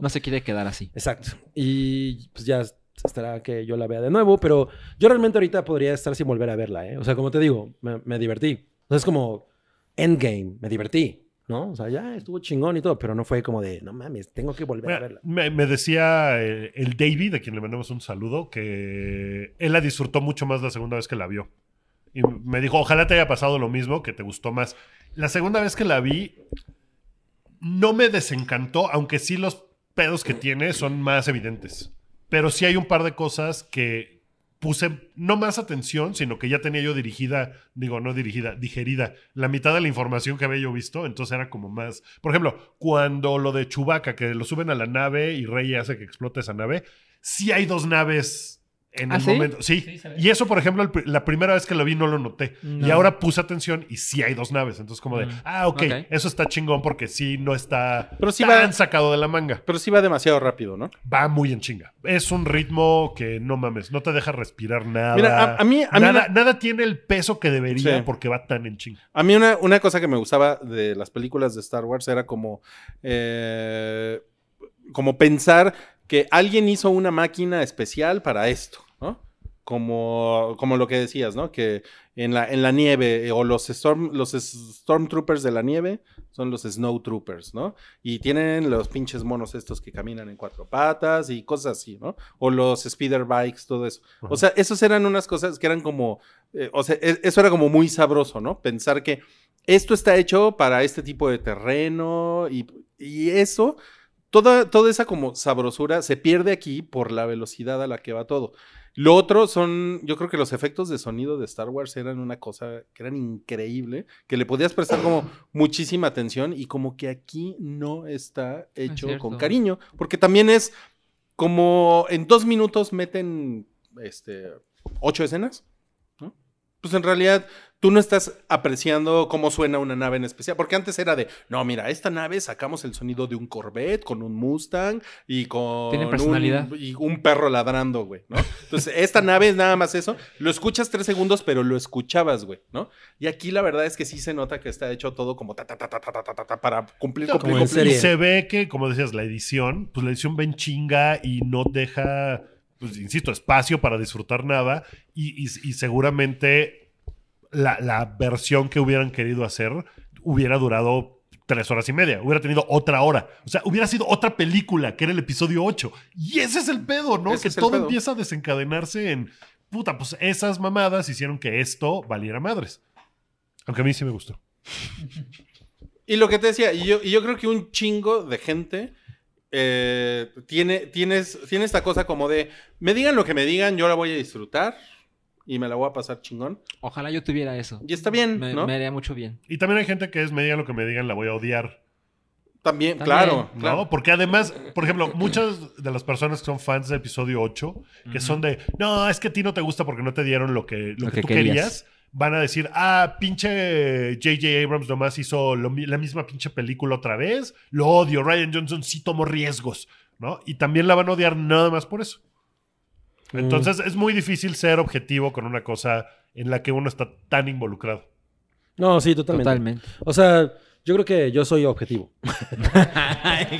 no. se quiere quedar así. Exacto. Y pues ya estará que yo la vea de nuevo, pero yo realmente ahorita podría estar sin volver a verla, ¿eh? O sea, como te digo, me, me divertí. Entonces como Endgame, me divertí, ¿no? O sea, ya estuvo chingón y todo, pero no fue como de, no mames, tengo que volver a verla. Me, decía el, eh, el David, a quien le mandamos un saludo, que él la disfrutó mucho más la segunda vez que la vio. Y me dijo, ojalá te haya pasado lo mismo, que te gustó más. La segunda vez que la vi, no me desencantó, aunque sí los pedos que tiene son más evidentes. Pero sí hay un par de cosas que puse no más atención, sino que ya tenía yo dirigida, digo, no dirigida, digerida, la mitad de la información que había yo visto, entonces era como más, por ejemplo, cuando lo de Chubaca, que lo suben a la nave y Rey hace que explote esa nave, si hay dos naves en un ¿Ah, momento. Sí. y eso, por ejemplo, la primera vez que lo vi no lo noté. Y ahora puse atención y sí hay dos naves. Entonces, como de, mm. ah, okay, ok, eso está chingón porque sí no está pero sí tan va, sacado de la manga. Pero sí va demasiado rápido, ¿no? Va muy en chinga. Es un ritmo que no mames, no te deja respirar nada. Mira, a, mí. nada, nada, tiene el peso que debería porque va tan en chinga. A mí, una, cosa que me gustaba de las películas de Star Wars era como. Eh, como pensar que alguien hizo una máquina especial para esto, ¿no? Como, como lo que decías, ¿no? Que en la, en la nieve, eh, o los, los Stormtroopers de la nieve son los Snowtroopers, ¿no? Y tienen los pinches monos estos que caminan en cuatro patas y cosas así, ¿no? O los speeder bikes, todo eso. O sea, esas eran unas cosas que eran como, eh, o sea, e, eso era como muy sabroso, ¿no? Pensar que esto está hecho para este tipo de terreno y, y eso Toda, esa como sabrosura se pierde aquí por la velocidad a la que va todo. Lo otro son, yo creo que los efectos de sonido de Star Wars eran una cosa que eran increíble, que le podías prestar como muchísima atención y como que aquí no está hecho con cariño, porque también es como en dos minutos meten, este, ocho escenas, Pues en realidad Tú no estás apreciando cómo suena una nave en especial, porque antes era de, no, mira, esta nave sacamos el sonido de un Corvette con un Mustang y con personalidad? Un, y un perro ladrando, güey, ¿no? Entonces, esta nave es nada más eso. Lo escuchas tres segundos, pero lo escuchabas, güey, ¿no? Y aquí la verdad es que sí se nota que está hecho todo como ta, ta, ta, ta, ta, ta, ta, para cumplir, cumplir, cumplir. Y se ve que, como decías, la edición, pues la edición ven chinga y no deja... Pues, insisto, espacio para disfrutar nada y, y seguramente la, versión que hubieran querido hacer hubiera durado tres horas y media. Hubiera tenido otra hora. O sea, hubiera sido otra película, que era el episodio 8. Y ese es el pedo, ¿no? que todo empieza a desencadenarse en. Puta, pues esas mamadas hicieron que esto valiera madres. Aunque a mí sí me gustó. y lo que te decía, y yo, creo que un chingo de gente. Eh, tiene, tienes, tiene esta cosa como de, me digan lo que me digan, yo la voy a disfrutar, y me la voy a pasar chingón. Ojalá yo tuviera eso. Y está bien, me, ¿no? me haría mucho bien. Y también hay gente que es, me digan lo que me digan, la voy a odiar. También, claro, ¿no? Porque además, por ejemplo, muchas de las personas que son fans de episodio 8, que son de, no, es que a ti no te gusta porque no te dieron lo que, lo, que, tú querías. van a decir, ah, pinche J.J. Abrams nomás hizo la misma pinche película otra vez, lo odio, Ryan Johnson sí tomó riesgos, ¿no? Y también la van a odiar nada más por eso. Mm. Entonces es muy difícil ser objetivo con una cosa en la que uno está tan involucrado. No, sí, totalmente. O sea, yo creo que yo soy objetivo.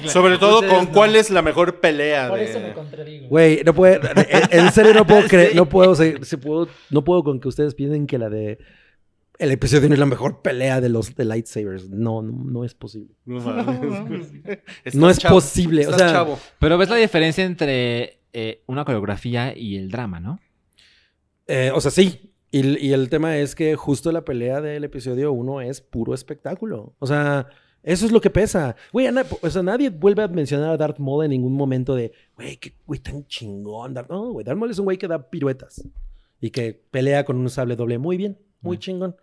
Sobre todo con cuál es la mejor pelea. Por eso me contradigo. Güey, no puede, en serio no puedo creer, no puedo, no puedo con que ustedes piensen que la de el episodio tiene es la mejor pelea de los de lightsabers. No, no, es posible. No, es posible. o sea, chavo. Pero ves la diferencia entre eh, una coreografía y el drama, ¿no? Eh, o sea, sí. Y, el tema es que justo la pelea del episodio 1 es puro espectáculo. O sea, eso es lo que pesa. Güey, o sea, nadie vuelve a mencionar a Darth Maul en ningún momento de, güey, qué güey tan chingón. Darth no, güey, Darth Maul es un güey que da piruetas y que pelea con un sable doble muy bien, muy mm. chingón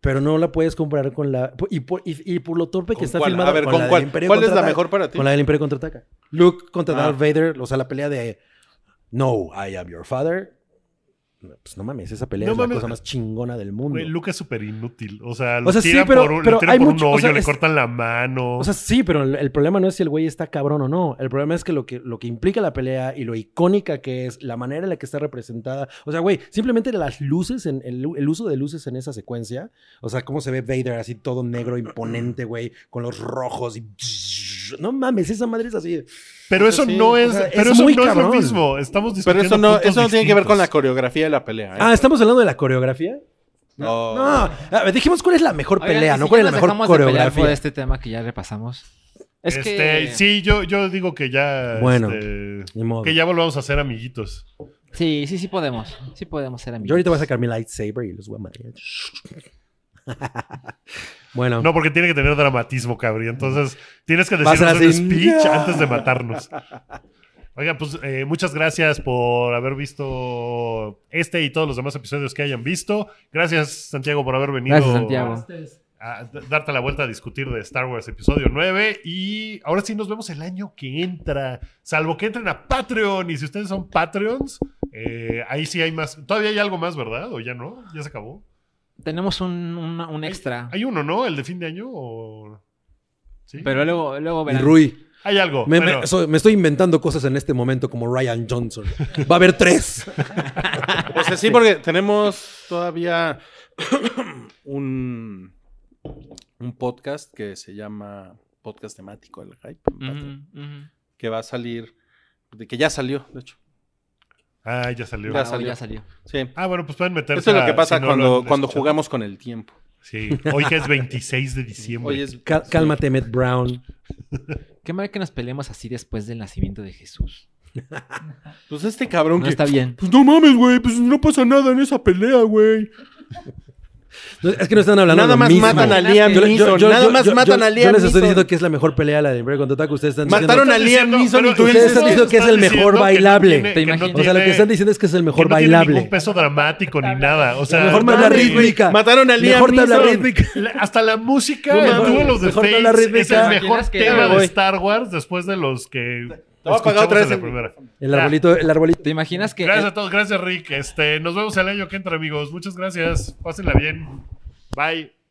pero no la puedes comparar con la. Y por, y, por lo torpe que está cuál? filmada. A ver, con, la cuál, del Imperio ¿cuál es la mejor para ti? Con la del Imperio contraataca. Luke contra ah. Darth Vader, o sea, la pelea de no, I am your father. Pues no mames, esa pelea es la cosa más chingona del mundo. Güey, Luke es súper inútil. O sea, lo por un, hoyo, le cortan la mano. O sea, sí, pero el, problema no es si el güey está cabrón o no. El problema es que lo, que lo que implica la pelea y lo icónica que es, la manera en la que está representada. O sea, güey, simplemente las luces, en, el uso de luces en esa secuencia. O sea, cómo se ve Vader así todo negro, imponente, güey, con los rojos y no mames, esa madre es así. Pero eso no es, lo mismo. Estamos discutiendo. Pero eso no, eso no tiene que ver con la coreografía de la pelea. ¿eh? Ah, estamos hablando de la coreografía. No. no. dijimos cuál es la mejor pelea, no cuál es la mejor coreografía. De este tema que ya repasamos. Es este, Sí, yo, yo digo que ya. Bueno, este, que ya volvamos a ser amiguitos. Sí, sí, sí podemos. Sí podemos ser amigos. Yo ahorita voy a sacar mi lightsaber y los voy a matar. Bueno. No, porque tiene que tener dramatismo, cabrón. Entonces, tienes que decir un speech antes de matarnos. Oiga, pues eh, muchas gracias por haber visto este y todos los demás episodios que hayan visto. Gracias, Santiago, por haber venido. A darte la vuelta a discutir de Star Wars Episodio 9. Y ahora sí nos vemos el año que entra. Salvo que entren a Patreon. Y si ustedes son Patreons, eh, ahí sí hay más. Todavía hay algo más, ¿verdad? ¿O ya no? ¿Ya se acabó? tenemos un, extra. Hay, uno, ¿no? El de fin de año. ¿Sí? Pero luego, luego Rui. Hay algo. Me, estoy inventando cosas en este momento como Ryan Johnson. Va a haber tres. o sí, porque tenemos todavía un, podcast que se llama Podcast temático del hype. Mm, que va a salir, de que ya salió, de hecho. Ah, ya salió. Ya, ah, salió. ya salió. Ah, bueno, pues pueden meterse. Eso es lo que pasa cuando, jugamos con el tiempo. Sí, hoy que es 26 de diciembre. Hoy es... cálmate, Matt Brown. Qué mal que nos peleemos así después del nacimiento de Jesús. pues este cabrón que... está bien. Pues no mames, güey, pues no pasa nada en esa pelea, güey es que no están hablando Nada más matan a Liam Neeson. yo- Nada más yo- matan a Yo ¿No les estoy diciendo que es la mejor pelea la de Imperio contra Ataque. Ustedes están Mataron a Liam Neeson y tú ustedes están diciendo que es el mejor bailable. ¿Te O sea, lo que están diciendo es que es el mejor bailable. ningún peso dramático ni nada. O sea, La mejor tabla rítmica. Mataron a Liam Mejor rítmica. Hasta la música, es el mejor tema de Star Wars después de los que el arbolito, el arbolito. ¿Te imaginas que.? Gracias a todos, gracias Rick. Este, nos vemos el año que entra, amigos. Muchas gracias. Pásenla bien. Bye.